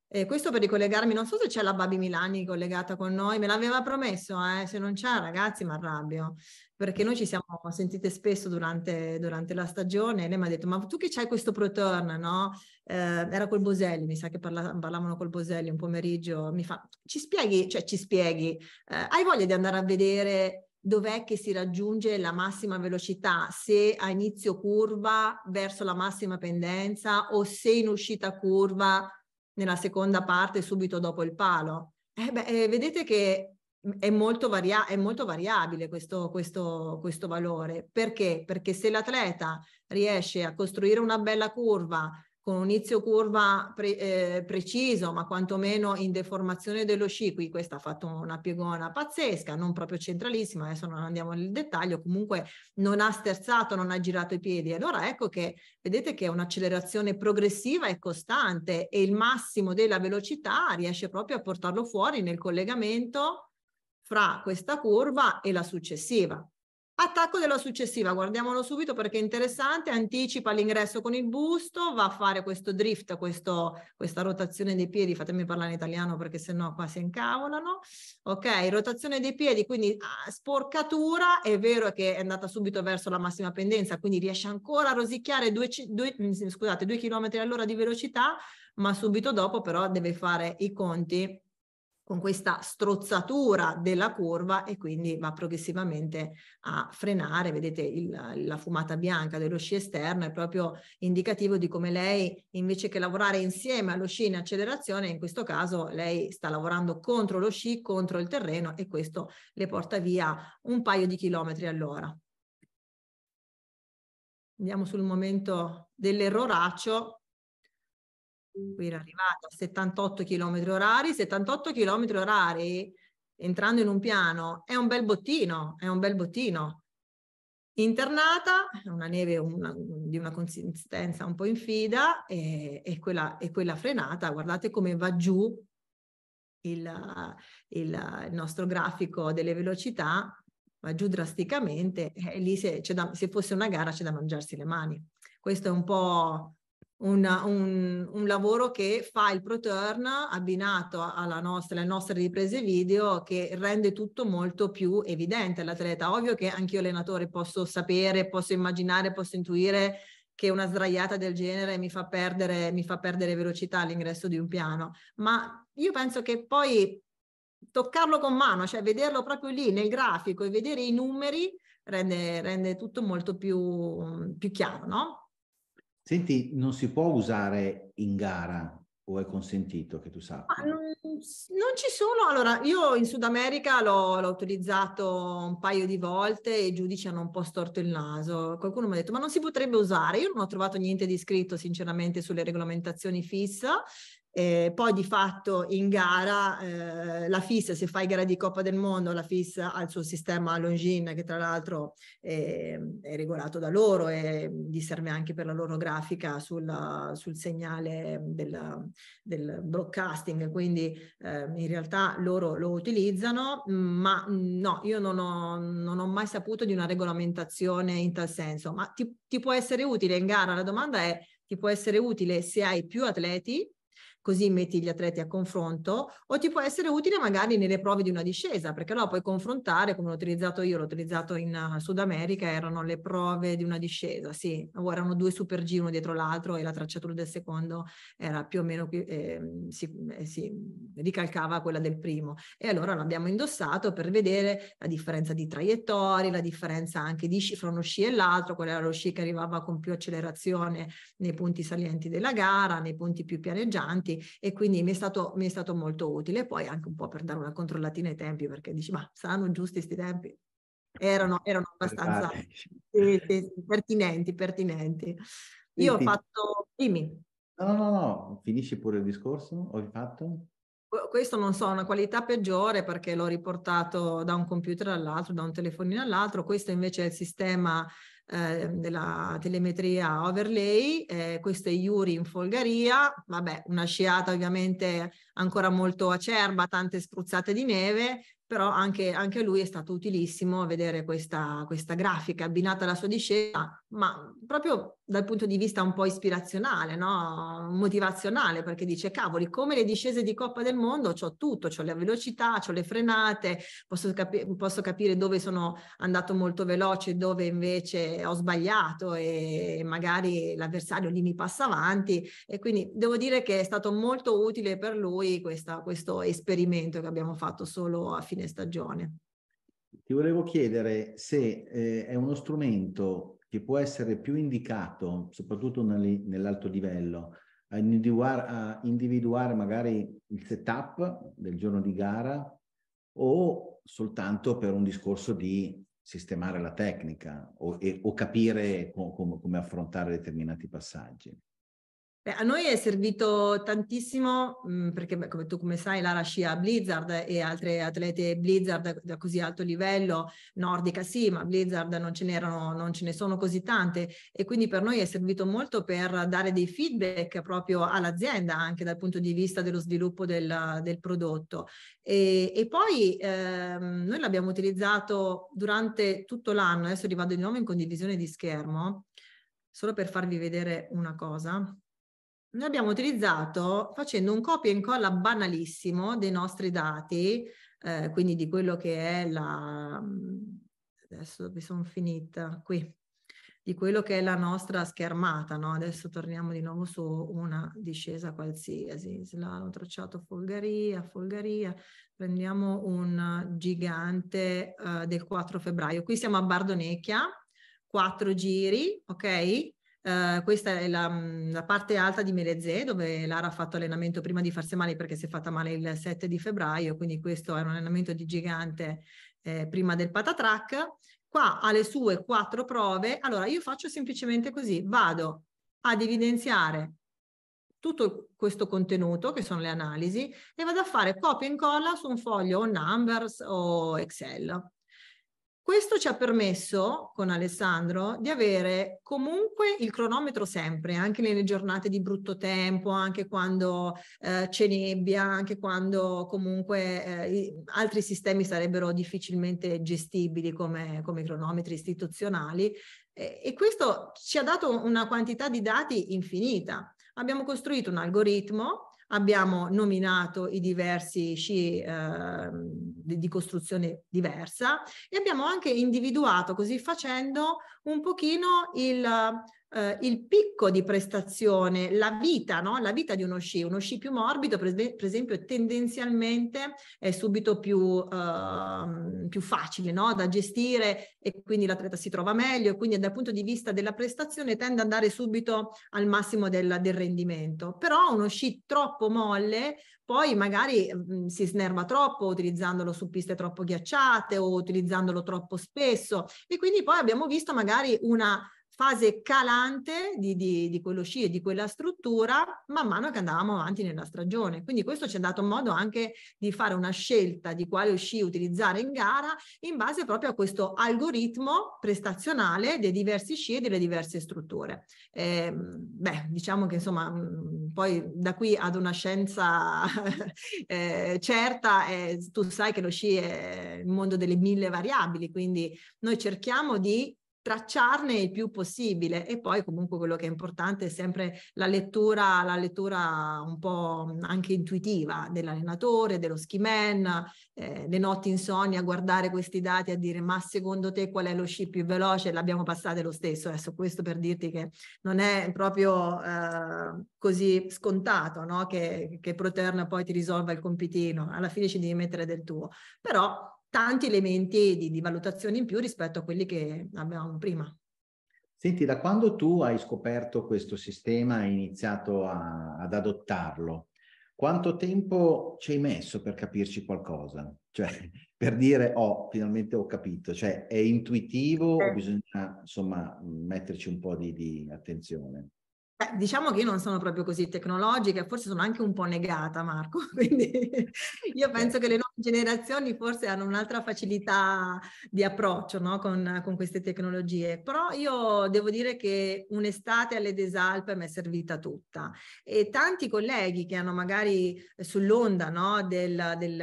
E questo per ricollegarmi, non so se c'è la Babi Milani collegata con noi, me l'aveva promesso, eh? se non c'è ragazzi mi arrabbio, perché noi ci siamo sentite spesso durante, durante la stagione e lei mi ha detto ma tu che c'hai questo proturn, no? Eh, era col Boselli, mi sa che parla, parlavano col Boselli un pomeriggio, mi fa ci spieghi, cioè ci spieghi, eh, hai voglia di andare a vedere dov'è che si raggiunge la massima velocità, se a inizio curva verso la massima pendenza o se in uscita curva nella seconda parte subito dopo il palo. Eh beh, eh, vedete che mm, è molto, varia- è molto variabile questo, questo, questo valore. Perché? Perché se l'atleta riesce a costruire una bella curva, con un inizio curva pre, eh, preciso, ma quantomeno in deformazione dello sci, qui questa ha fatto una piegona pazzesca, non proprio centralissima, adesso non andiamo nel dettaglio, comunque non ha sterzato, non ha girato i piedi. Allora ecco che vedete che è un'accelerazione progressiva e costante e il massimo della velocità riesce proprio a portarlo fuori nel collegamento fra questa curva e la successiva. Attacco della successiva, guardiamolo subito perché è interessante, anticipa l'ingresso con il busto, va a fare questo drift, questo, questa rotazione dei piedi, fatemi parlare in italiano perché sennò qua si incavolano, ok, rotazione dei piedi, quindi ah, sporcatura, è vero che è andata subito verso la massima pendenza, quindi riesce ancora a rosicchiare due, due, mm, scusate, due km all'ora di velocità, ma subito dopo però deve fare i conti con questa strozzatura della curva e quindi va progressivamente a frenare. Vedete il, la fumata bianca dello sci esterno è proprio indicativo di come lei invece che lavorare insieme allo sci in accelerazione, in questo caso lei sta lavorando contro lo sci, contro il terreno e questo le porta via un paio di chilometri all'ora. Andiamo sul momento dell'erroraccio, qui era arrivata a 78 km orari, 78 km orari entrando in un piano è un bel bottino, è un bel bottino. Internata, una neve una, di una consistenza un po' infida e, e, quella, e quella frenata, guardate come va giù il, il, il, nostro grafico delle velocità va giù drasticamente e lì se, da, se fosse una gara c'è da mangiarsi le mani. Questo è un po' una, un, un, lavoro che fa il ProTurn abbinato nostra, alle nostre riprese video che rende tutto molto più evidente all'atleta. Ovvio che anch'io allenatore posso sapere, posso immaginare, posso intuire che una sdraiata del genere mi fa perdere, mi fa perdere velocità all'ingresso di un piano, ma io penso che poi toccarlo con mano, cioè vederlo proprio lì nel grafico e vedere i numeri rende, rende tutto molto più, più chiaro, no? Senti, non si può usare in gara o è consentito che tu sappia? Non, non, ci sono, allora io in Sud America l'ho, l'ho, utilizzato un paio di volte e i giudici hanno un po' storto il naso, qualcuno mi ha detto ma non si potrebbe usare, io non ho trovato niente di scritto sinceramente sulle regolamentazioni fissa, eh, poi di fatto in gara eh, la FIS, se fai gara di Coppa del Mondo, la FIS ha il suo sistema Longin che tra l'altro è, è regolato da loro e gli serve anche per la loro grafica sulla, sul segnale della, del broadcasting, quindi eh, in realtà loro lo utilizzano, ma no, io non ho, non ho, mai saputo di una regolamentazione in tal senso, ma ti, ti può essere utile in gara, la domanda è ti può essere utile se hai più atleti così metti gli atleti a confronto, o ti può essere utile magari nelle prove di una discesa, perché allora puoi confrontare, come l'ho utilizzato io, l'ho utilizzato in eh, Sud America, erano le prove di una discesa, sì, erano due super G uno dietro l'altro e la tracciatura del secondo era più o meno, eh, si, eh, si ricalcava quella del primo. E allora l'abbiamo indossato per vedere la differenza di traiettori, la differenza anche di sci, fra uno sci e l'altro, qual era lo sci che arrivava con più accelerazione nei punti salienti della gara, nei punti più pianeggianti, e, quindi mi è, stato, mi è, stato, molto utile. Poi anche un po' per dare una controllatina ai tempi, perché dici, ma saranno giusti questi tempi? Erano, erano abbastanza esatto. sì, pertinenti, pertinenti. Io ho fatto... Dimmi. No, no, no, finisci pure il discorso, ho fatto? questo non so, è una qualità peggiore perché l'ho riportato da un computer all'altro, da un telefonino all'altro, questo invece è il sistema Ehm, della telemetria overlay, eh, questo è Yuri in Folgaria, vabbè una sciata ovviamente ancora molto acerba, tante spruzzate di neve, però anche, anche lui è stato utilissimo vedere questa, questa grafica abbinata alla sua discesa, ma proprio dal punto di vista un po' ispirazionale, no? motivazionale, perché dice, cavoli, come le discese di Coppa del Mondo, ho tutto, ho la velocità, ho le frenate, posso, capi- posso, capire dove sono andato molto veloce, dove invece ho sbagliato e magari l'avversario lì mi passa avanti. E quindi devo dire che è stato molto utile per lui questa, questo esperimento che abbiamo fatto solo a fine stagione. Ti volevo chiedere se eh, è uno strumento che può essere più indicato, soprattutto nell'alto livello, a individuare, a individuare magari il setup del giorno di gara o soltanto per un discorso di sistemare la tecnica o, e, o capire com, com, come affrontare determinati passaggi. Beh, a noi è servito tantissimo mh, perché, beh, come tu come sai, Lara scia Blizzard e altre atlete Blizzard da così alto livello, nordica sì, ma Blizzard non ce n'erano, non ce ne sono così tante e quindi per noi è servito molto per dare dei feedback proprio all'azienda anche dal punto di vista dello sviluppo del, del prodotto. E, e poi ehm, noi l'abbiamo utilizzato durante tutto l'anno, adesso rivado di nuovo in condivisione di schermo, solo per farvi vedere una cosa noi abbiamo utilizzato facendo un copia e incolla banalissimo dei nostri dati, eh, quindi di quello che è la... Mm, adesso dove sono finita? Qui di quello che è la nostra schermata, no? Adesso torniamo di nuovo su una discesa qualsiasi, l'hanno tracciato Folgaria, Folgaria, prendiamo un gigante uh, del 4 febbraio, qui siamo a Bardonecchia, quattro giri, ok? Uh, questa è la, mm, la, parte alta di Melezze dove Lara ha fatto allenamento prima di farsi male perché si è fatta male il 7 di febbraio, quindi questo è un allenamento di gigante eh, prima del patatrack. Qua ha le sue quattro prove, allora io faccio semplicemente così, vado ad evidenziare tutto questo contenuto che sono le analisi e vado a fare copia e incolla su un foglio o Numbers o Excel. Questo ci ha permesso con Alessandro di avere comunque il cronometro sempre, anche nelle giornate di brutto tempo, anche quando eh, c'è nebbia, anche quando comunque eh, altri sistemi sarebbero difficilmente gestibili come, come i cronometri istituzionali. E, e questo ci ha dato una quantità di dati infinita. Abbiamo costruito un algoritmo abbiamo nominato i diversi sci eh, di, di costruzione diversa e abbiamo anche individuato così facendo un pochino il eh, il picco di prestazione, la vita, no? la vita di uno sci. Uno sci più morbido, per, per esempio, tendenzialmente è subito più, eh, più facile no? da gestire e quindi l'atleta si trova meglio e quindi dal punto di vista della prestazione tende ad andare subito al massimo del, del rendimento. Però uno sci troppo molle poi magari mh, mm, si snerva troppo utilizzandolo su piste troppo ghiacciate o utilizzandolo troppo spesso e quindi poi abbiamo visto magari una fase calante di, di, di quello sci e di quella struttura man mano che andavamo avanti nella stagione. Quindi questo ci ha dato modo anche di fare una scelta di quale sci utilizzare in gara in base proprio a questo algoritmo prestazionale dei diversi sci e delle diverse strutture. Eh, beh, diciamo che insomma mm, poi da qui ad una scienza eh, certa eh, tu sai che lo sci è il mondo delle mille variabili, quindi noi cerchiamo di tracciarne il più possibile e poi comunque quello che è importante è sempre la lettura, la lettura un po' anche intuitiva dell'allenatore, dello ski man, eh, le notti a guardare questi dati a dire ma secondo te qual è lo sci più veloce? L'abbiamo passato lo stesso, adesso questo per dirti che non è proprio eh, così scontato no? che, che Proterna poi ti risolva il compitino, alla fine ci devi mettere del tuo, però tanti elementi di, di valutazione in più rispetto a quelli che avevamo prima. Senti, da quando tu hai scoperto questo sistema e iniziato a, ad adottarlo, quanto tempo ci hai messo per capirci qualcosa? Cioè, per dire, oh, finalmente ho capito, cioè è intuitivo eh. o bisogna, insomma, metterci un po' di, di attenzione? Eh, diciamo che io non sono proprio così tecnologica, forse sono anche un po' negata, Marco, quindi io eh. penso che le generazioni forse hanno un'altra facilità di approccio no? con, con, queste tecnologie, però io devo dire che un'estate alle Desalpe mi è servita tutta e tanti colleghi che hanno magari sull'onda no? del, del,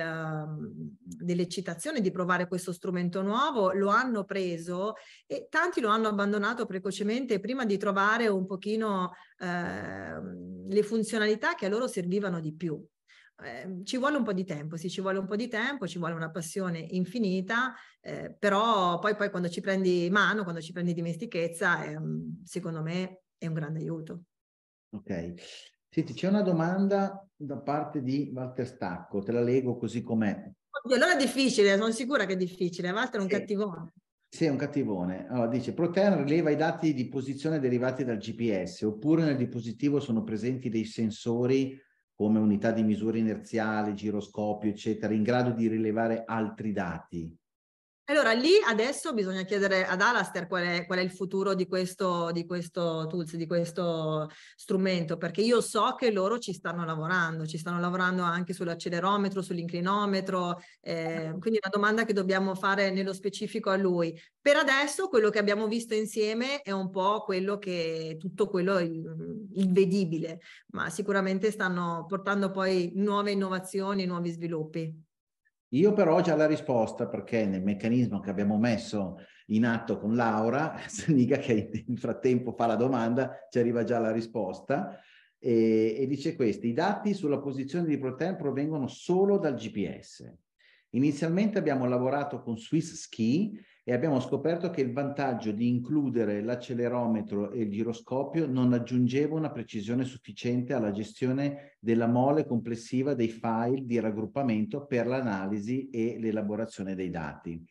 mm, dell'eccitazione di provare questo strumento nuovo lo hanno preso e tanti lo hanno abbandonato precocemente prima di trovare un pochino eh, le funzionalità che a loro servivano di più. Ehm, ci vuole un po' di tempo, sì, ci vuole un po' di tempo, ci vuole una passione infinita, eh, però poi, poi quando ci prendi mano, quando ci prendi dimestichezza, è, secondo me è un grande aiuto. Ok. Senti, c'è una domanda da parte di Walter Stacco, te la leggo così com'è. Oddio, allora è difficile, sono sicura che è difficile. Walter è un sì. cattivone. Sì, è un cattivone. Allora dice, Protean rileva i dati di posizione derivati dal GPS, oppure nel dispositivo sono presenti dei sensori come unità di misura inerziale, giroscopio, eccetera, in grado di rilevare altri dati allora lì adesso bisogna chiedere ad Alastair qual è, qual è il futuro di questo, di questo tools, di questo strumento, perché io so che loro ci stanno lavorando, ci stanno lavorando anche sull'accelerometro, sull'inclinometro, eh, quindi è una domanda che dobbiamo fare nello specifico a lui. Per adesso quello che abbiamo visto insieme è un po' quello che, tutto quello il, il vedibile, ma sicuramente stanno portando poi nuove innovazioni, nuovi sviluppi. Io però ho già la risposta perché nel meccanismo che abbiamo messo in atto con Laura, Zaniga che nel frattempo fa la domanda, ci arriva già la risposta e, e dice questo, i dati sulla posizione di Protel provengono solo dal GPS. Inizialmente abbiamo lavorato con Swiss Ski e abbiamo scoperto che il vantaggio di includere l'accelerometro e il giroscopio non aggiungeva una precisione sufficiente alla gestione della mole complessiva dei file di raggruppamento per l'analisi e l'elaborazione dei dati.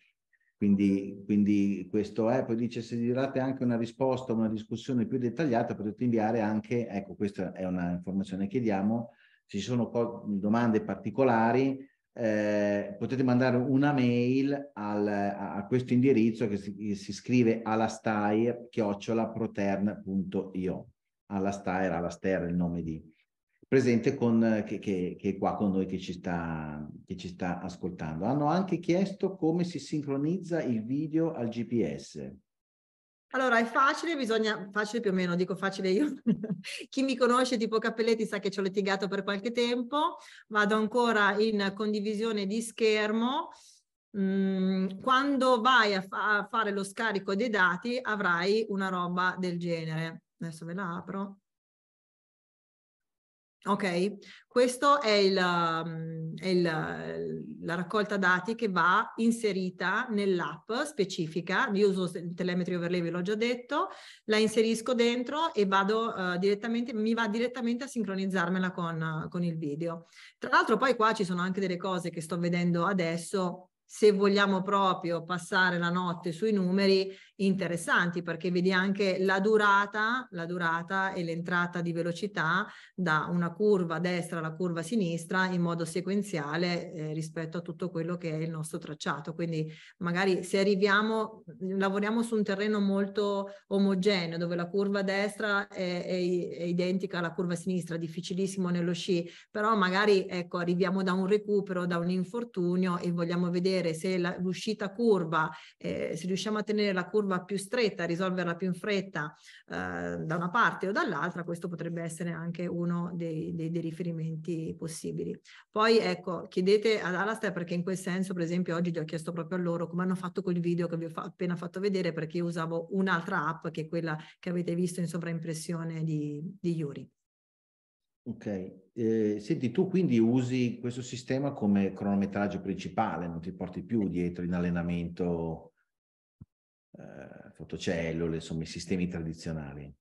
Quindi, quindi, questo è, poi dice se desiderate anche una risposta, una discussione più dettagliata potete inviare anche, ecco questa è una informazione che diamo, se ci sono domande particolari eh, potete mandare una mail al, a questo indirizzo che si, si scrive alastair-protern.io Alastair, Alastair è il nome di presente con, che, che, che, è qua con noi che ci, sta, che ci sta ascoltando. Hanno anche chiesto come si sincronizza il video al GPS. Allora, è facile, bisogna, facile più o meno, dico facile io. Chi mi conosce tipo Cappelletti sa che ci ho litigato per qualche tempo, vado ancora in condivisione di schermo. Mm, quando vai a, fa a fare lo scarico dei dati avrai una roba del genere. Adesso ve la apro. Ok, questa è, il, um, è il, uh, la raccolta dati che va inserita nell'app specifica. Io uso il telemetry overlay, ve l'ho già detto, la inserisco dentro e vado uh, direttamente, mi va direttamente a sincronizzarmela con, uh, con il video. Tra l'altro, poi qua ci sono anche delle cose che sto vedendo adesso se vogliamo proprio passare la notte sui numeri, interessanti perché vedi anche la durata, la durata e l'entrata di velocità da una curva destra alla curva sinistra in modo sequenziale eh, rispetto a tutto quello che è il nostro tracciato. Quindi magari se arriviamo, lavoriamo su un terreno molto omogeneo dove la curva destra è, è, è identica alla curva sinistra, difficilissimo nello sci, però magari ecco, arriviamo da un recupero, da un infortunio e vogliamo vedere se la, l'uscita curva, eh, se riusciamo a tenere la curva curva più stretta, risolverla più in fretta eh, da una parte o dall'altra, questo potrebbe essere anche uno dei, dei, dei riferimenti possibili. Poi ecco, chiedete ad Alastair perché in quel senso, per esempio, oggi gli ho chiesto proprio a loro come hanno fatto quel video che vi ho fa appena fatto vedere perché io usavo un'altra app che è quella che avete visto in sovraimpressione di, di Yuri. Ok, eh, senti tu quindi usi questo sistema come cronometraggio principale, non ti porti più dietro in allenamento eh, fotocellule, insomma i sistemi tradizionali.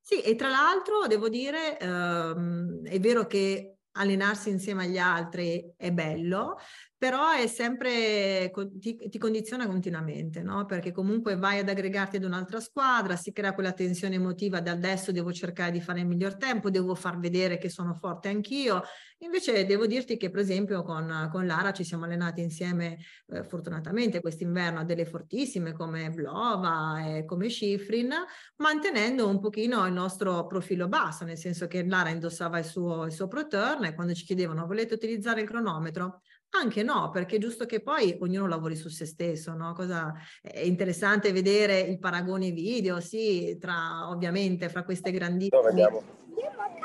Sì, e tra l'altro devo dire, ehm, è vero che allenarsi insieme agli altri è bello, però è sempre, ti, ti condiziona continuamente, no? perché comunque vai ad aggregarti ad un'altra squadra, si crea quella tensione emotiva da adesso devo cercare di fare il miglior tempo, devo far vedere che sono forte anch'io. Invece devo dirti che per esempio con, con Lara ci siamo allenati insieme eh, fortunatamente quest'inverno a delle fortissime come Vlova e come Schifrin, mantenendo un pochino il nostro profilo basso, nel senso che Lara indossava il suo, il suo proturn e quando ci chiedevano volete utilizzare il cronometro? Anche no, perché è giusto che poi ognuno lavori su se stesso, no? Cosa è interessante vedere il paragone video, sì, tra ovviamente fra queste grandissime. No,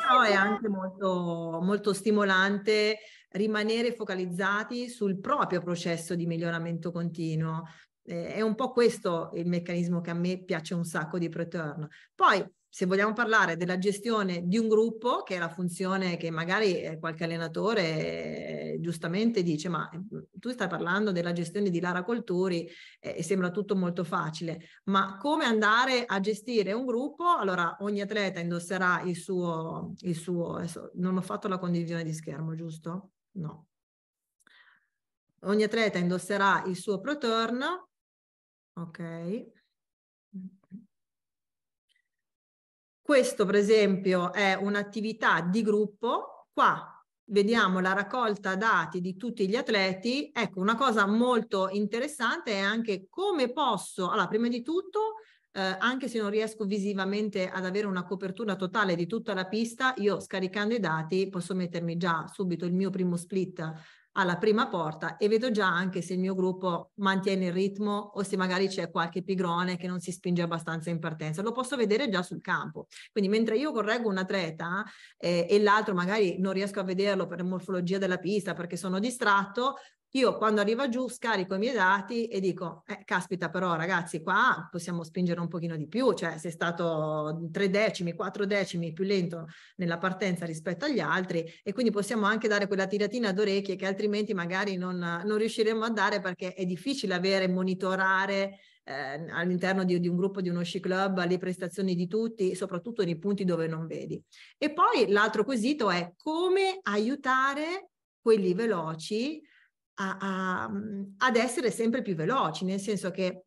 Però è anche molto, molto stimolante rimanere focalizzati sul proprio processo di miglioramento continuo, eh, è un po' questo il meccanismo che a me piace un sacco di Preturn. Poi se vogliamo parlare della gestione di un gruppo, che è la funzione che magari eh, qualche allenatore eh, giustamente dice, ma eh, tu stai parlando della gestione di Lara Colturi eh, e sembra tutto molto facile, ma come andare a gestire un gruppo? Allora ogni atleta indosserà il suo, il suo non ho fatto la condivisione di schermo, giusto? No. Ogni atleta indosserà il suo proturn, ok? Questo per esempio è un'attività di gruppo, qua vediamo la raccolta dati di tutti gli atleti, ecco una cosa molto interessante è anche come posso, allora prima di tutto eh, anche se non riesco visivamente ad avere una copertura totale di tutta la pista, io scaricando i dati posso mettermi già subito il mio primo split alla prima porta e vedo già anche se il mio gruppo mantiene il ritmo o se magari c'è qualche pigrone che non si spinge abbastanza in partenza. Lo posso vedere già sul campo. Quindi mentre io correggo un atleta eh, e l'altro magari non riesco a vederlo per morfologia della pista perché sono distratto, io quando arrivo giù scarico i miei dati e dico, eh, caspita però ragazzi qua possiamo spingere un pochino di più, cioè sei stato tre decimi, quattro decimi più lento nella partenza rispetto agli altri e quindi possiamo anche dare quella tiratina d'orecchie che altrimenti magari non, non riusciremo a dare perché è difficile avere, monitorare eh, all'interno di, di, un gruppo, di uno sci club, le prestazioni di tutti, soprattutto nei punti dove non vedi. E poi l'altro quesito è come aiutare quelli veloci a, a, ad essere sempre più veloci, nel senso che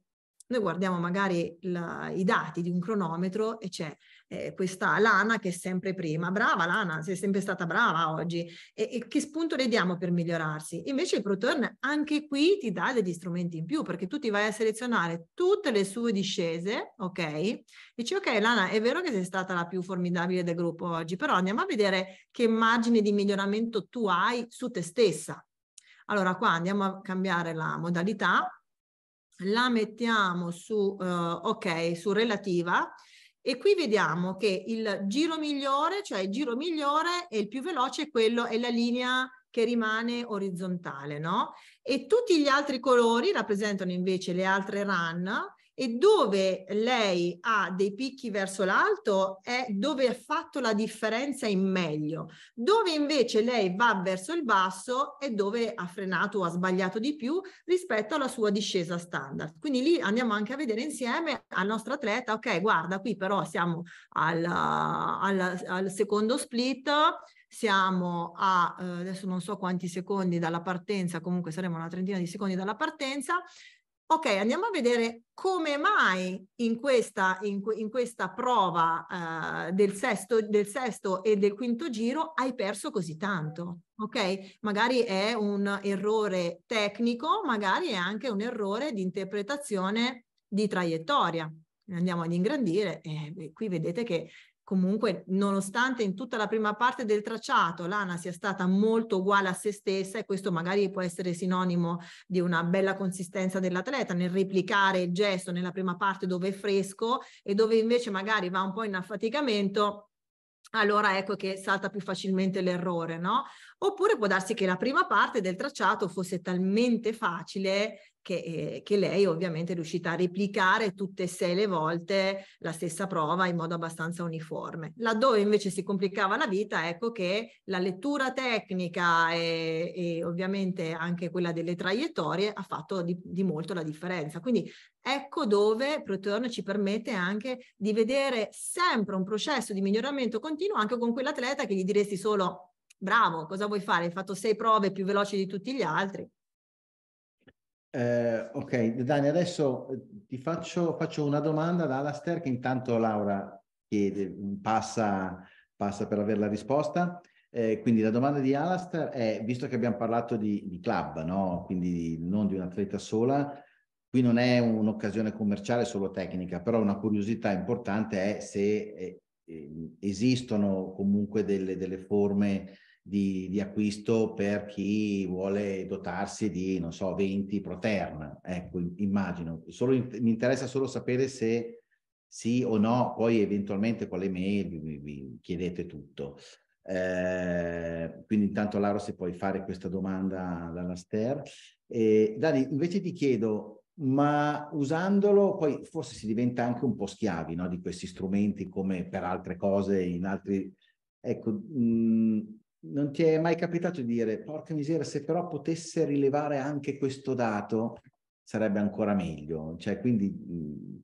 noi guardiamo magari la, i dati di un cronometro e c'è eh, questa Lana che è sempre prima. Brava Lana, sei sempre stata brava oggi. E, e che spunto le diamo per migliorarsi? Invece il ProTurn anche qui ti dà degli strumenti in più perché tu ti vai a selezionare tutte le sue discese, ok? Dici ok Lana, è vero che sei stata la più formidabile del gruppo oggi, però andiamo a vedere che margine di miglioramento tu hai su te stessa allora qua andiamo a cambiare la modalità, la mettiamo su, eh, ok, su relativa e qui vediamo che il giro migliore, cioè il giro migliore e il più veloce, quello è la linea che rimane orizzontale, no? E tutti gli altri colori rappresentano invece le altre run e dove lei ha dei picchi verso l'alto è dove ha fatto la differenza in meglio, dove invece lei va verso il basso è dove ha frenato o ha sbagliato di più rispetto alla sua discesa standard. Quindi lì andiamo anche a vedere insieme al nostro atleta, ok, guarda qui però siamo al, al, al secondo split, siamo a eh, adesso non so quanti secondi dalla partenza, comunque saremo una trentina di secondi dalla partenza, Ok, andiamo a vedere come mai in questa, in, in questa prova uh, del, sesto, del, sesto, e del quinto giro hai perso così tanto. Ok, magari è un errore tecnico, magari è anche un errore di interpretazione di traiettoria. Andiamo ad ingrandire e eh, qui vedete che comunque nonostante in tutta la prima parte del tracciato l'ANA sia stata molto uguale a se stessa e questo magari può essere sinonimo di una bella consistenza dell'atleta nel replicare il gesto nella prima parte dove è fresco e dove invece magari va un po' in affaticamento allora ecco che salta più facilmente l'errore, no? Oppure può darsi che la prima parte del tracciato fosse talmente facile che, eh, che, lei ovviamente è riuscita a replicare tutte e sei le volte la stessa prova in modo abbastanza uniforme. Laddove invece si complicava la vita, ecco che la lettura tecnica e, e ovviamente anche quella delle traiettorie ha fatto di, di molto la differenza. Quindi ecco dove Proteorn ci permette anche di vedere sempre un processo di miglioramento continuo anche con quell'atleta che gli diresti solo bravo, cosa vuoi fare? Hai fatto sei prove più veloci di tutti gli altri eh, ok, Dani, adesso eh, ti faccio, faccio una domanda ad Alastair che intanto Laura chiede, passa, passa per avere la risposta. Eh, quindi la domanda di Alastair è, visto che abbiamo parlato di, di club, no? quindi non di un'atleta sola, qui non è un'occasione commerciale solo tecnica, però una curiosità importante è se eh, eh esistono comunque delle, delle forme di, di, acquisto per chi vuole dotarsi di, non so, 20 proterna. Ecco, immagino. Solo, mi interessa solo sapere se sì o no, poi eventualmente con le mail vi, vi chiedete tutto. Eh, quindi intanto Laro se puoi fare questa domanda alla Ster. Eh, Dani, invece ti chiedo, ma usandolo poi forse si diventa anche un po' schiavi no? di questi strumenti come per altre cose in altri... Ecco, mh, non ti è mai capitato di dire, porca miseria, se però potesse rilevare anche questo dato sarebbe ancora meglio. Cioè, quindi mhmm,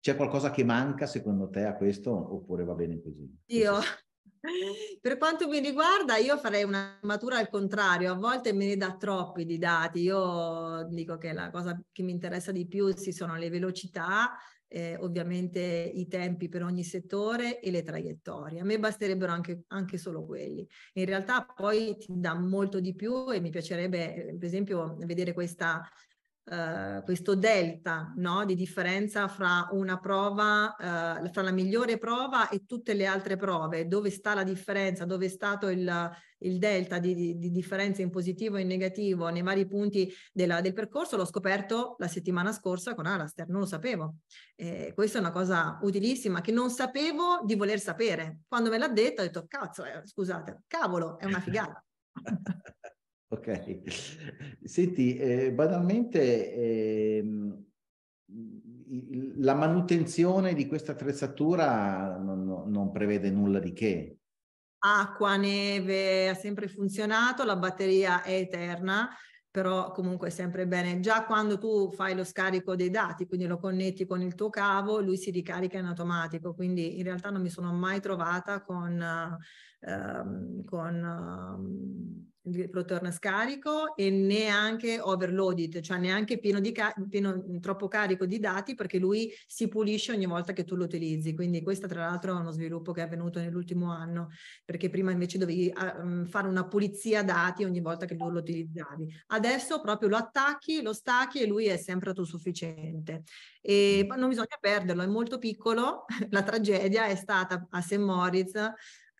c'è qualcosa che manca secondo te a questo oppure va bene così? Io, per quanto mi riguarda, io farei una matura al contrario, a volte me ne dà troppi di dati. Io dico che la cosa che mi interessa di più si sono le velocità, eh, ovviamente i tempi per ogni settore e le traiettorie. A me basterebbero anche, anche solo quelli. In realtà poi ti dà molto di più e mi piacerebbe, eh, per esempio, vedere questa eh, questo delta no? di differenza fra una prova, eh, fra la migliore prova e tutte le altre prove, dove sta la differenza, dove è stato il, il delta di, di, di, differenza in positivo e in negativo nei vari punti della, del percorso, l'ho scoperto la settimana scorsa con Alastair, non lo sapevo. Eh, questa è una cosa utilissima che non sapevo di voler sapere. Quando me l'ha detto ho detto, cazzo, eh, scusate, cavolo, è una figata. Ok, senti, eh, banalmente eh, la manutenzione di questa attrezzatura non, non, prevede nulla di che. Acqua, neve, ha sempre funzionato, la batteria è eterna, però comunque è sempre bene. Già quando tu fai lo scarico dei dati, quindi lo connetti con il tuo cavo, lui si ricarica in automatico, quindi in realtà non mi sono mai trovata con... Uh, con uh, lo torna scarico e neanche overloaded, cioè neanche pieno di ca- pieno, troppo carico di dati perché lui si pulisce ogni volta che tu lo utilizzi. Quindi questo tra l'altro è uno sviluppo che è avvenuto nell'ultimo anno, perché prima invece dovevi uh, fare una pulizia dati ogni volta che tu lo utilizzavi. Adesso proprio lo attacchi, lo stacchi e lui è sempre autosufficiente. E mm. non bisogna perderlo, è molto piccolo. La tragedia è stata a St. Moritz, eh,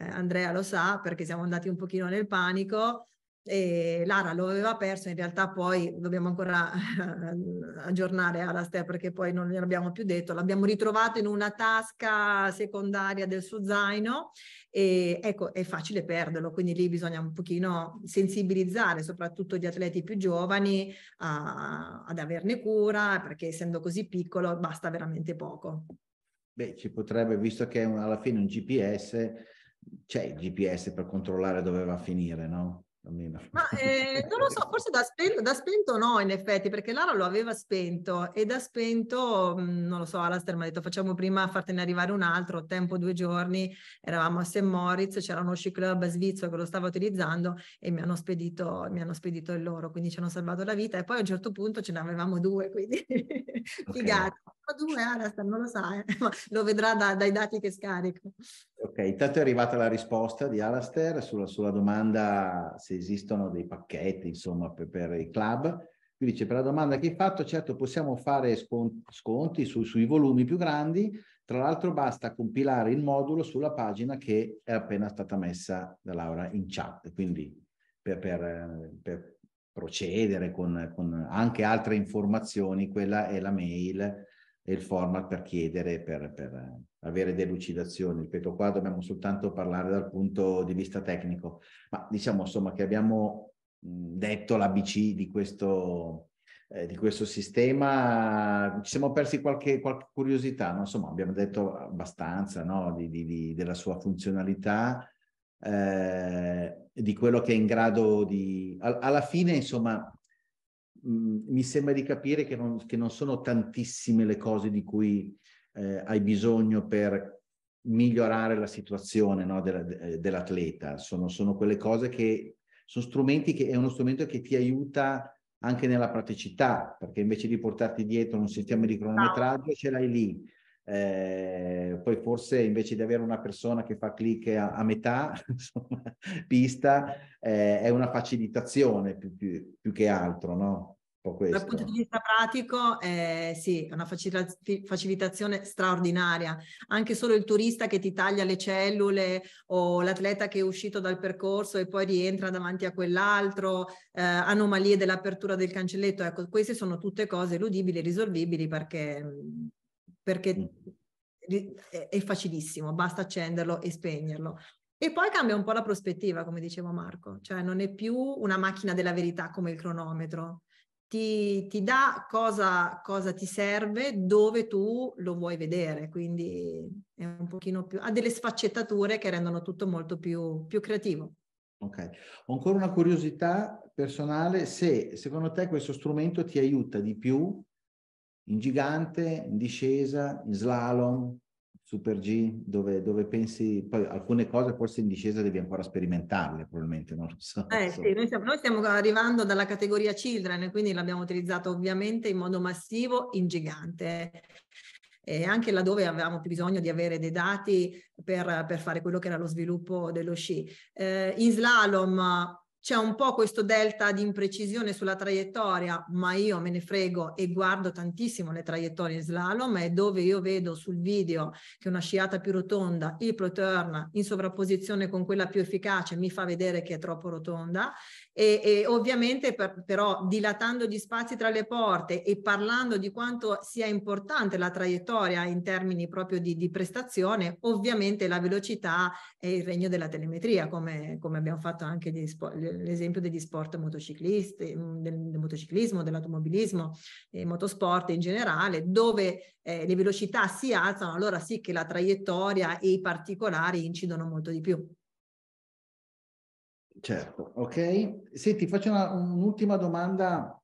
Andrea lo sa perché siamo andati un pochino nel panico, e Lara lo aveva perso, in realtà poi dobbiamo ancora aggiornare Alastair perché poi non gliel'abbiamo più detto, l'abbiamo ritrovato in una tasca secondaria del suo zaino e ecco è facile perderlo, quindi lì bisogna un pochino sensibilizzare soprattutto gli atleti più giovani a, ad averne cura perché essendo così piccolo basta veramente poco. Beh, ci potrebbe, visto che alla fine un GPS, c'è il GPS per controllare dove va a finire, no? almeno. Ma, eh, non lo so, forse da spento, da spento, no, in effetti, perché Lara lo aveva spento e da spento, mhmm, non lo so, Alastair mi ha detto facciamo prima fartene arrivare un altro, tempo due giorni, eravamo a St. Moritz, c'era uno sci club svizzero che lo stava utilizzando e mi hanno, spedito, mi hanno spedito il loro, quindi ci hanno salvato la vita e poi a un certo punto ce ne avevamo due, quindi okay. figata due, Arastan non lo sa, eh. lo vedrà da, dai dati che scarico. Ok, intanto è arrivata la risposta di Alastair sulla, sulla domanda se esistono dei pacchetti, insomma, per, per i club. Qui dice, per la domanda che hai fatto, certo possiamo fare sconti su, sui volumi più grandi, tra l'altro basta compilare il modulo sulla pagina che è appena stata messa da Laura in chat, quindi per, per, per procedere con, con anche altre informazioni, quella è la mail e il format per chiedere, per, per eh, avere delucidazioni. Ripeto, qua dobbiamo soltanto parlare dal punto di vista tecnico, ma diciamo insomma che abbiamo detto l'ABC di questo, eh, di questo sistema, ci siamo persi qualche, qualche curiosità, no? insomma abbiamo detto abbastanza no? di, di, di, della sua funzionalità, eh, di quello che è in grado di... alla fine insomma mi sembra di capire che non, che non, sono tantissime le cose di cui eh, hai bisogno per migliorare la situazione no, della, eh, dell'atleta. Sono, sono, quelle cose che sono strumenti che è uno strumento che ti aiuta anche nella praticità, perché invece di portarti dietro un sistema di cronometraggio ce l'hai lì. Eh, poi forse invece di avere una persona che fa clic a, a metà insomma, pista, eh, è una facilitazione più, più, più che altro, no? questo. Dal punto di vista pratico, eh, sì, è una facilitazione straordinaria. Anche solo il turista che ti taglia le cellule o l'atleta che è uscito dal percorso e poi rientra davanti a quell'altro, eh, anomalie dell'apertura del cancelletto, ecco, queste sono tutte cose eludibili e risolvibili perché, perché mm. è facilissimo, basta accenderlo e spegnerlo. E poi cambia un po' la prospettiva, come diceva Marco, cioè non è più una macchina della verità come il cronometro, ti, ti dà cosa, cosa, ti serve, dove tu lo vuoi vedere, quindi è un pochino più, ha delle sfaccettature che rendono tutto molto più, più creativo. Ok, ho ancora una curiosità personale, se secondo te questo strumento ti aiuta di più in gigante, in discesa, in slalom, Super G, dove, dove, pensi, poi alcune cose forse in discesa devi ancora sperimentarle, probabilmente, non lo so. Eh, Sì, noi, stiamo, noi, stiamo, arrivando dalla categoria children, quindi l'abbiamo utilizzato ovviamente in modo massivo, in gigante. E anche laddove avevamo più bisogno di avere dei dati per, per fare quello che era lo sviluppo dello sci. Eh, in slalom c'è un po' questo delta di imprecisione sulla traiettoria, ma io me ne frego e guardo tantissimo le traiettorie in slalom, è dove io vedo sul video che una sciata più rotonda, il pro turn in sovrapposizione con quella più efficace mi fa vedere che è troppo rotonda e, e ovviamente per, però dilatando gli spazi tra le porte e parlando di quanto sia importante la traiettoria in termini proprio di, di prestazione, ovviamente la velocità è il regno della telemetria, come, come abbiamo fatto anche gli sport l'esempio degli sport motociclisti, mm, del, del motociclismo, dell'automobilismo e motosport in generale, dove eh, le velocità si alzano, allora sì che la traiettoria e i particolari incidono molto di più. Certo, ok. Senti, faccio una, un'ultima domanda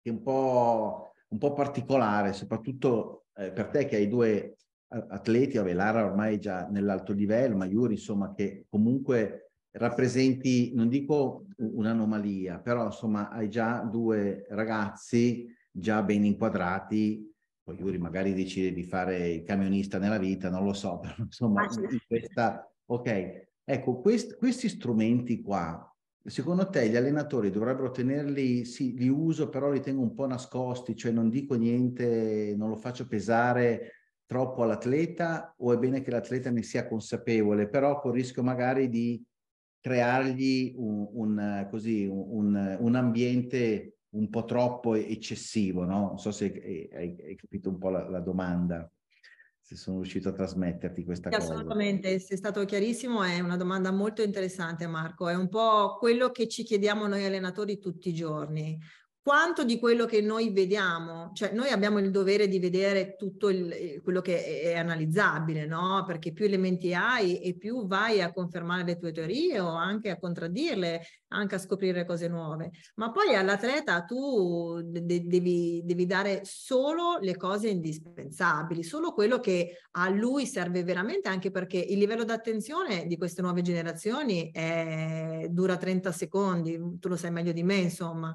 che è un po', un po particolare, soprattutto eh, per te che hai due atleti, vabbè, Lara ormai è già nell'alto livello, ma Iuri insomma che comunque rappresenti, non dico un'anomalia, però insomma hai già due ragazzi già ben inquadrati, poi Yuri magari decide di fare il camionista nella vita, non lo so, però insomma ah, questa, ok. Ecco, quest, questi strumenti qua, secondo te gli allenatori dovrebbero tenerli, sì, li uso, però li tengo un po' nascosti, cioè non dico niente, non lo faccio pesare troppo all'atleta o è bene che l'atleta ne sia consapevole, però con il rischio magari di creargli un, un, così, un, un ambiente un po' troppo eccessivo, no? Non so se hai, hai capito un po' la, la, domanda, se sono riuscito a trasmetterti questa sì, cosa. Assolutamente, sei stato chiarissimo, è una domanda molto interessante Marco, è un po' quello che ci chiediamo noi allenatori tutti i giorni, quanto di quello che noi vediamo, cioè noi abbiamo il dovere di vedere tutto il, eh, quello che è, analizzabile, no? Perché più elementi hai e più vai a confermare le tue teorie o anche a contraddirle, anche a scoprire cose nuove. Ma poi all'atleta tu de- devi, devi dare solo le cose indispensabili, solo quello che a lui serve veramente, anche perché il livello d'attenzione di queste nuove generazioni è, dura 30 secondi, tu lo sai meglio di me, insomma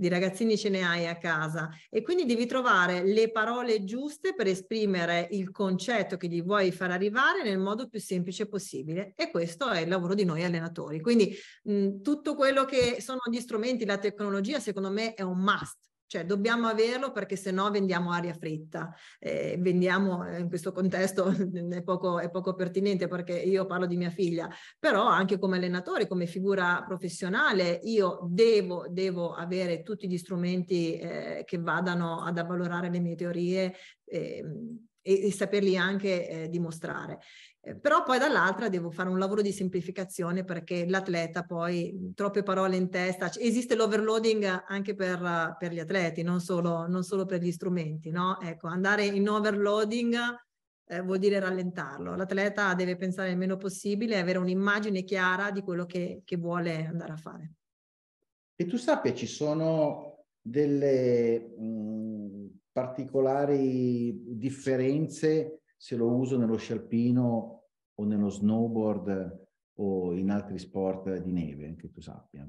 di ragazzini ce ne hai a casa e quindi devi trovare le parole giuste per esprimere il concetto che gli vuoi far arrivare nel modo più semplice possibile e questo è il lavoro di noi allenatori. Quindi mh, tutto quello che sono gli strumenti, la tecnologia, secondo me è un must cioè dobbiamo averlo perché se no vendiamo aria fritta, eh, vendiamo eh, in questo contesto è poco, è poco, pertinente perché io parlo di mia figlia, però anche come allenatore, come figura professionale io devo, devo avere tutti gli strumenti eh, che vadano ad avvalorare le mie teorie eh, e, e, saperli anche eh, dimostrare. Eh, però poi dall'altra devo fare un lavoro di semplificazione perché l'atleta poi troppe parole in testa, esiste l'overloading anche per, per gli atleti, non solo, non solo, per gli strumenti, no? Ecco, andare in overloading eh, vuol dire rallentarlo, l'atleta deve pensare il meno possibile e avere un'immagine chiara di quello che, che vuole andare a fare. E tu sappia, ci sono delle mh, particolari differenze se lo uso nello sci alpino o nello snowboard o in altri sport di neve, che tu sappia.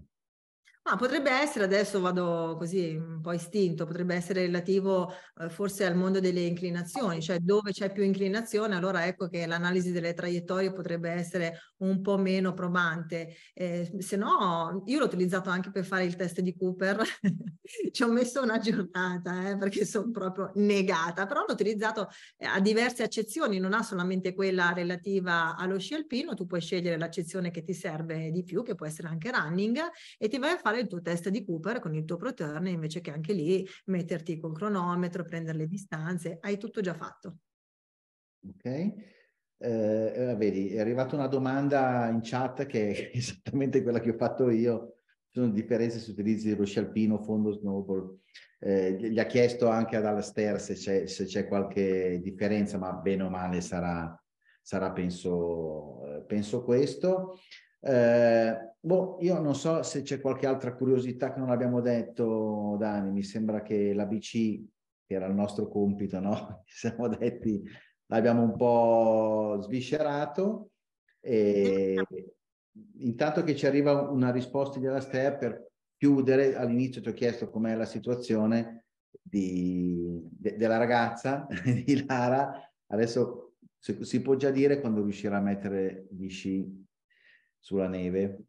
Ah, potrebbe essere, adesso vado così un po' istinto, potrebbe essere relativo eh, forse al mondo delle inclinazioni, cioè dove c'è più inclinazione, allora ecco che l'analisi delle traiettorie potrebbe essere un po' meno probante. Eh, se no, io l'ho utilizzato anche per fare il test di Cooper, ci ho messo una giornata eh, perché sono proprio negata, però l'ho utilizzato eh, a diverse accezioni, non ha solamente quella relativa allo sci alpino, tu puoi scegliere l'accezione che ti serve di più, che può essere anche running, e ti vai a fare il tuo test di Cooper con il tuo proturn invece che anche lì metterti col cronometro, prendere le distanze, hai tutto già fatto. Ok. Eh, vedi, è arrivata una domanda in chat che è esattamente quella che ho fatto io. Sono differenze se utilizzi lo scialpino fondo snowball. Eh, gli ha chiesto anche ad Alastair se c'è, se c'è, qualche differenza, ma bene o male sarà, sarà penso, eh, penso questo. Eh, Boh, io non so se c'è qualche altra curiosità che non abbiamo detto, Dani. Mi sembra che l'ABC, che era il nostro compito, no? Ci siamo detti, l'abbiamo un po' sviscerato. E intanto che ci arriva una risposta della STEA per chiudere, all'inizio ti ho chiesto com'è la situazione di, de, della ragazza, di Lara. Adesso si, si può già dire quando riuscirà a mettere gli sci sulla neve.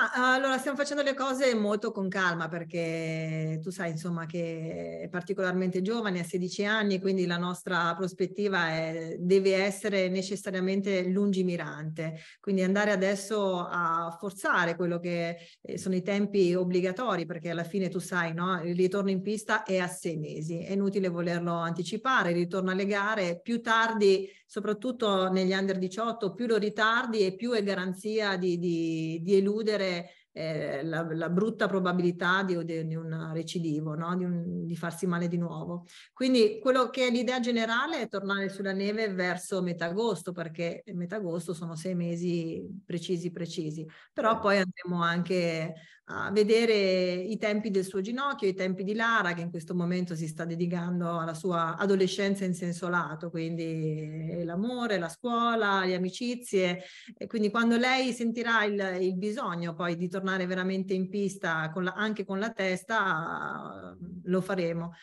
Ah, ah, allora, stiamo facendo le cose molto con calma perché tu sai, insomma, che è particolarmente giovane, ha 16 anni, quindi la nostra prospettiva è, deve essere necessariamente lungimirante. Quindi andare adesso a forzare quello che eh, sono i tempi obbligatori, perché alla fine tu sai, no? il ritorno in pista è a sei mesi, è inutile volerlo anticipare, il ritorno alle gare più tardi soprattutto negli under 18, più lo ritardi e più è garanzia di, di, di eludere eh, la, la, brutta probabilità di, di un recidivo, no? di, un, di, farsi male di nuovo. Quindi quello che è l'idea generale è tornare sulla neve verso metà agosto, perché metà agosto sono sei mesi precisi precisi, però poi andremo anche a vedere i tempi del suo ginocchio, i tempi di Lara che in questo momento si sta dedicando alla sua adolescenza in senso lato, quindi eh, l'amore, la scuola, le amicizie e quindi quando lei sentirà il, il bisogno poi di tornare veramente in pista con la, anche con la testa mm, lo faremo.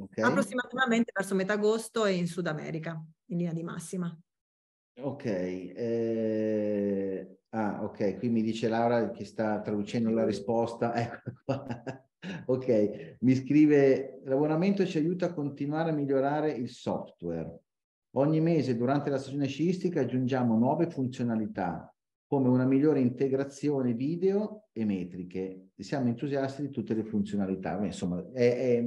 Okay. Approssimativamente verso metà agosto e in Sud America in linea di massima. Ok, eh, Ah, ok, qui mi dice Laura che sta traducendo la risposta. Ecco qua. ok, mi scrive, l'abbonamento ci aiuta a continuare a migliorare il software. Ogni mese durante la stagione sciistica aggiungiamo nuove funzionalità, come una migliore integrazione video e metriche. Siamo entusiasti di tutte le funzionalità. insomma, è, è,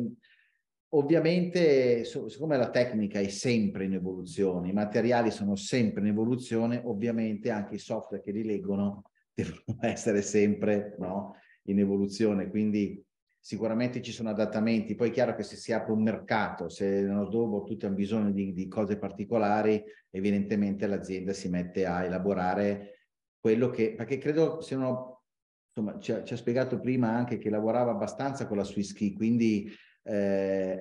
Ovviamente, siccome la tecnica è sempre in evoluzione, i materiali sono sempre in evoluzione, ovviamente anche i software che li leggono devono essere sempre no, in evoluzione. Quindi sicuramente ci sono adattamenti. Poi è chiaro che se si apre un mercato, se nello sdobo tutti hanno bisogno di, di, cose particolari, evidentemente l'azienda si mette a elaborare quello che, perché credo se no, insomma, ci ha, ci ha spiegato prima anche che lavorava abbastanza con la Swiss Key, quindi eh,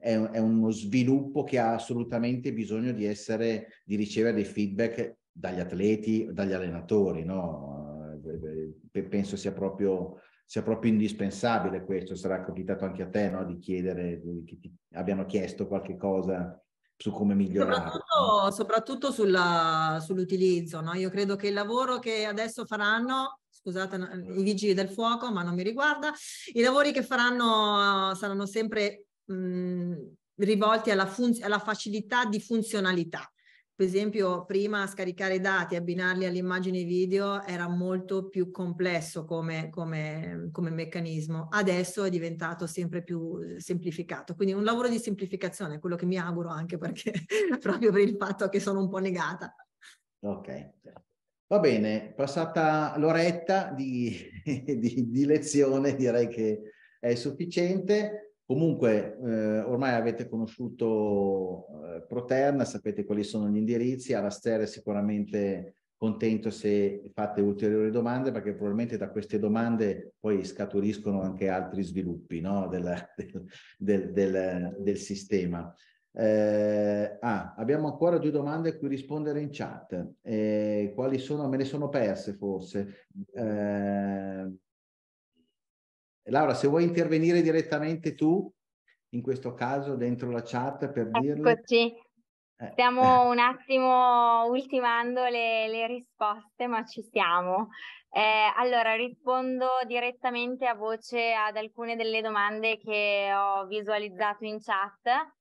è, è, uno sviluppo che ha assolutamente bisogno di, essere, di ricevere dei feedback dagli atleti, dagli allenatori, no? Eh, eh, penso sia proprio, sia proprio indispensabile questo, sarà capitato anche a te no? di chiedere, che ti abbiano chiesto qualche cosa su come migliorare. Soprattutto, soprattutto sulla, sull'utilizzo, no? io credo che il lavoro che adesso faranno scusate i vigili del fuoco, ma non mi riguarda. I lavori che faranno eh, saranno sempre mh, rivolti alla, alla facilità di funzionalità. Per esempio, prima scaricare i dati e abbinarli alle immagini video era molto più complesso come, come, come, meccanismo. Adesso è diventato sempre più semplificato. Quindi un lavoro di semplificazione, quello che mi auguro anche perché proprio per il fatto che sono un po' negata. Ok, certo. Va bene, passata l'oretta di, di, di lezione direi che è sufficiente. Comunque eh, ormai avete conosciuto eh, Proterna, sapete quali sono gli indirizzi, Alastair è sicuramente contento se fate ulteriori domande perché probabilmente da queste domande poi scaturiscono anche altri sviluppi no? del, del, del, del, sistema. Eh, ah, abbiamo ancora due domande a cui rispondere in chat. Eh, quali sono? Me ne sono perse forse. Eh, Laura, se vuoi intervenire direttamente tu, in questo caso, dentro la chat per ecco dirlo. Eccoci. Eh. Stiamo un attimo ultimando le, le risposte, ma ci siamo. Eh, allora, rispondo direttamente a voce ad alcune delle domande che ho visualizzato in chat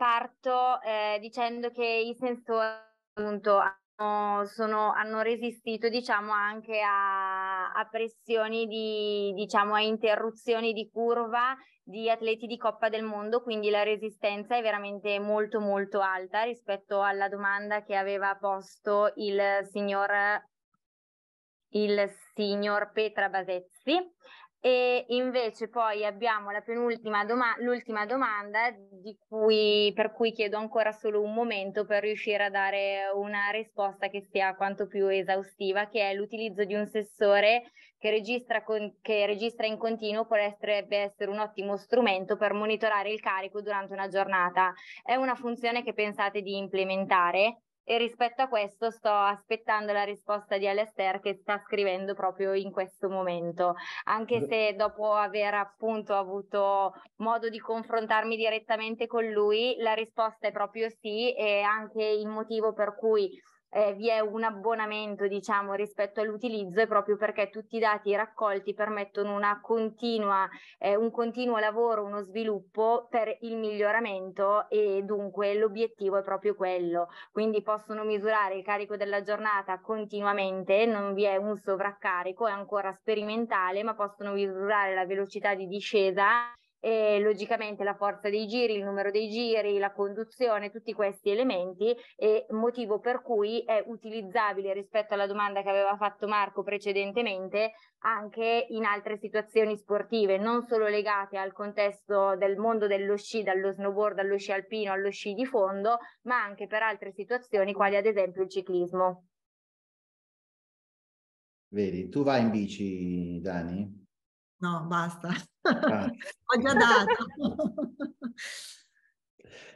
parto eh, dicendo che i sensori appunto hanno, sono, hanno resistito diciamo anche a, a pressioni di diciamo a interruzioni di curva di atleti di Coppa del Mondo, quindi la resistenza è veramente molto molto alta rispetto alla domanda che aveva posto il signor, il signor Petra Basezzi. E invece poi abbiamo la penultima doma- l'ultima domanda cui, per cui chiedo ancora solo un momento per riuscire a dare una risposta che sia quanto più esaustiva, che è l'utilizzo di un sessore che registra, con, che registra in continuo potrebbe essere un ottimo strumento per monitorare il carico durante una giornata. È una funzione che pensate di implementare? e rispetto a questo sto aspettando la risposta di Alester che sta scrivendo proprio in questo momento, anche se dopo aver appunto avuto modo di confrontarmi direttamente con lui, la risposta è proprio sì e anche il motivo per cui eh, vi è un abbonamento diciamo, rispetto all'utilizzo è proprio perché tutti i dati raccolti permettono continua, eh, un continuo lavoro, uno sviluppo per il miglioramento e dunque l'obiettivo è proprio quello. Quindi possono misurare il carico della giornata continuamente, non vi è un sovraccarico, è ancora sperimentale, ma possono misurare la velocità di discesa e logicamente la forza dei giri, il numero dei giri, la conduzione, tutti questi elementi e motivo per cui è utilizzabile rispetto alla domanda che aveva fatto Marco precedentemente anche in altre situazioni sportive, non solo legate al contesto del mondo dello sci, dallo snowboard allo sci alpino, allo sci di fondo, ma anche per altre situazioni quali ad esempio il ciclismo. Vedi, tu vai in bici, Dani? No, basta. Ah. Ho già dato.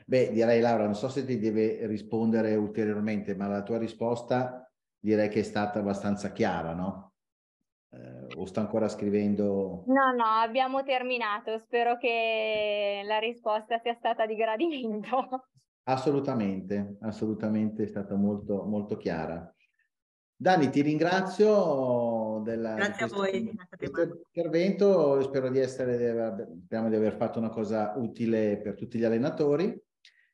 Beh, direi Laura, non so se ti deve rispondere ulteriormente, ma la tua risposta direi che è stata abbastanza chiara, no? Eh, o sto ancora scrivendo? No, no, abbiamo terminato. Spero che la risposta sia stata di gradimento. Assolutamente, assolutamente è stata molto, molto chiara. Dani, ti ringrazio della, Grazie questo, a voi. Questo intervento, spero di, essere, speriamo di aver fatto una cosa utile per tutti gli allenatori.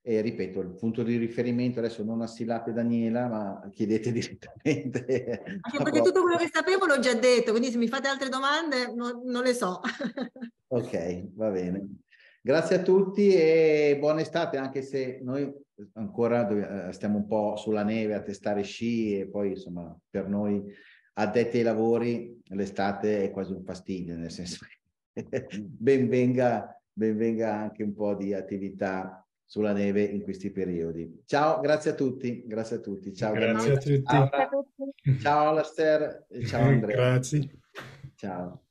E ripeto, il punto di riferimento adesso non assillate Daniela, ma chiedete direttamente. Anche perché tutto quello che sapevo l'ho già detto, quindi se mi fate altre domande no, non le so. ok, va bene. Grazie a tutti e buona estate, anche se noi ancora eh, stiamo un po' sulla neve a testare sci e poi insomma per noi addetti ai lavori l'estate è quasi un fastidio, nel senso che mm. ben venga, ben venga anche un po' di attività sulla neve in questi periodi. Ciao, grazie a tutti, grazie a tutti. Ciao, grazie, grazie a tutti. Ciao, Alastair, ciao Andrea. grazie. Ciao.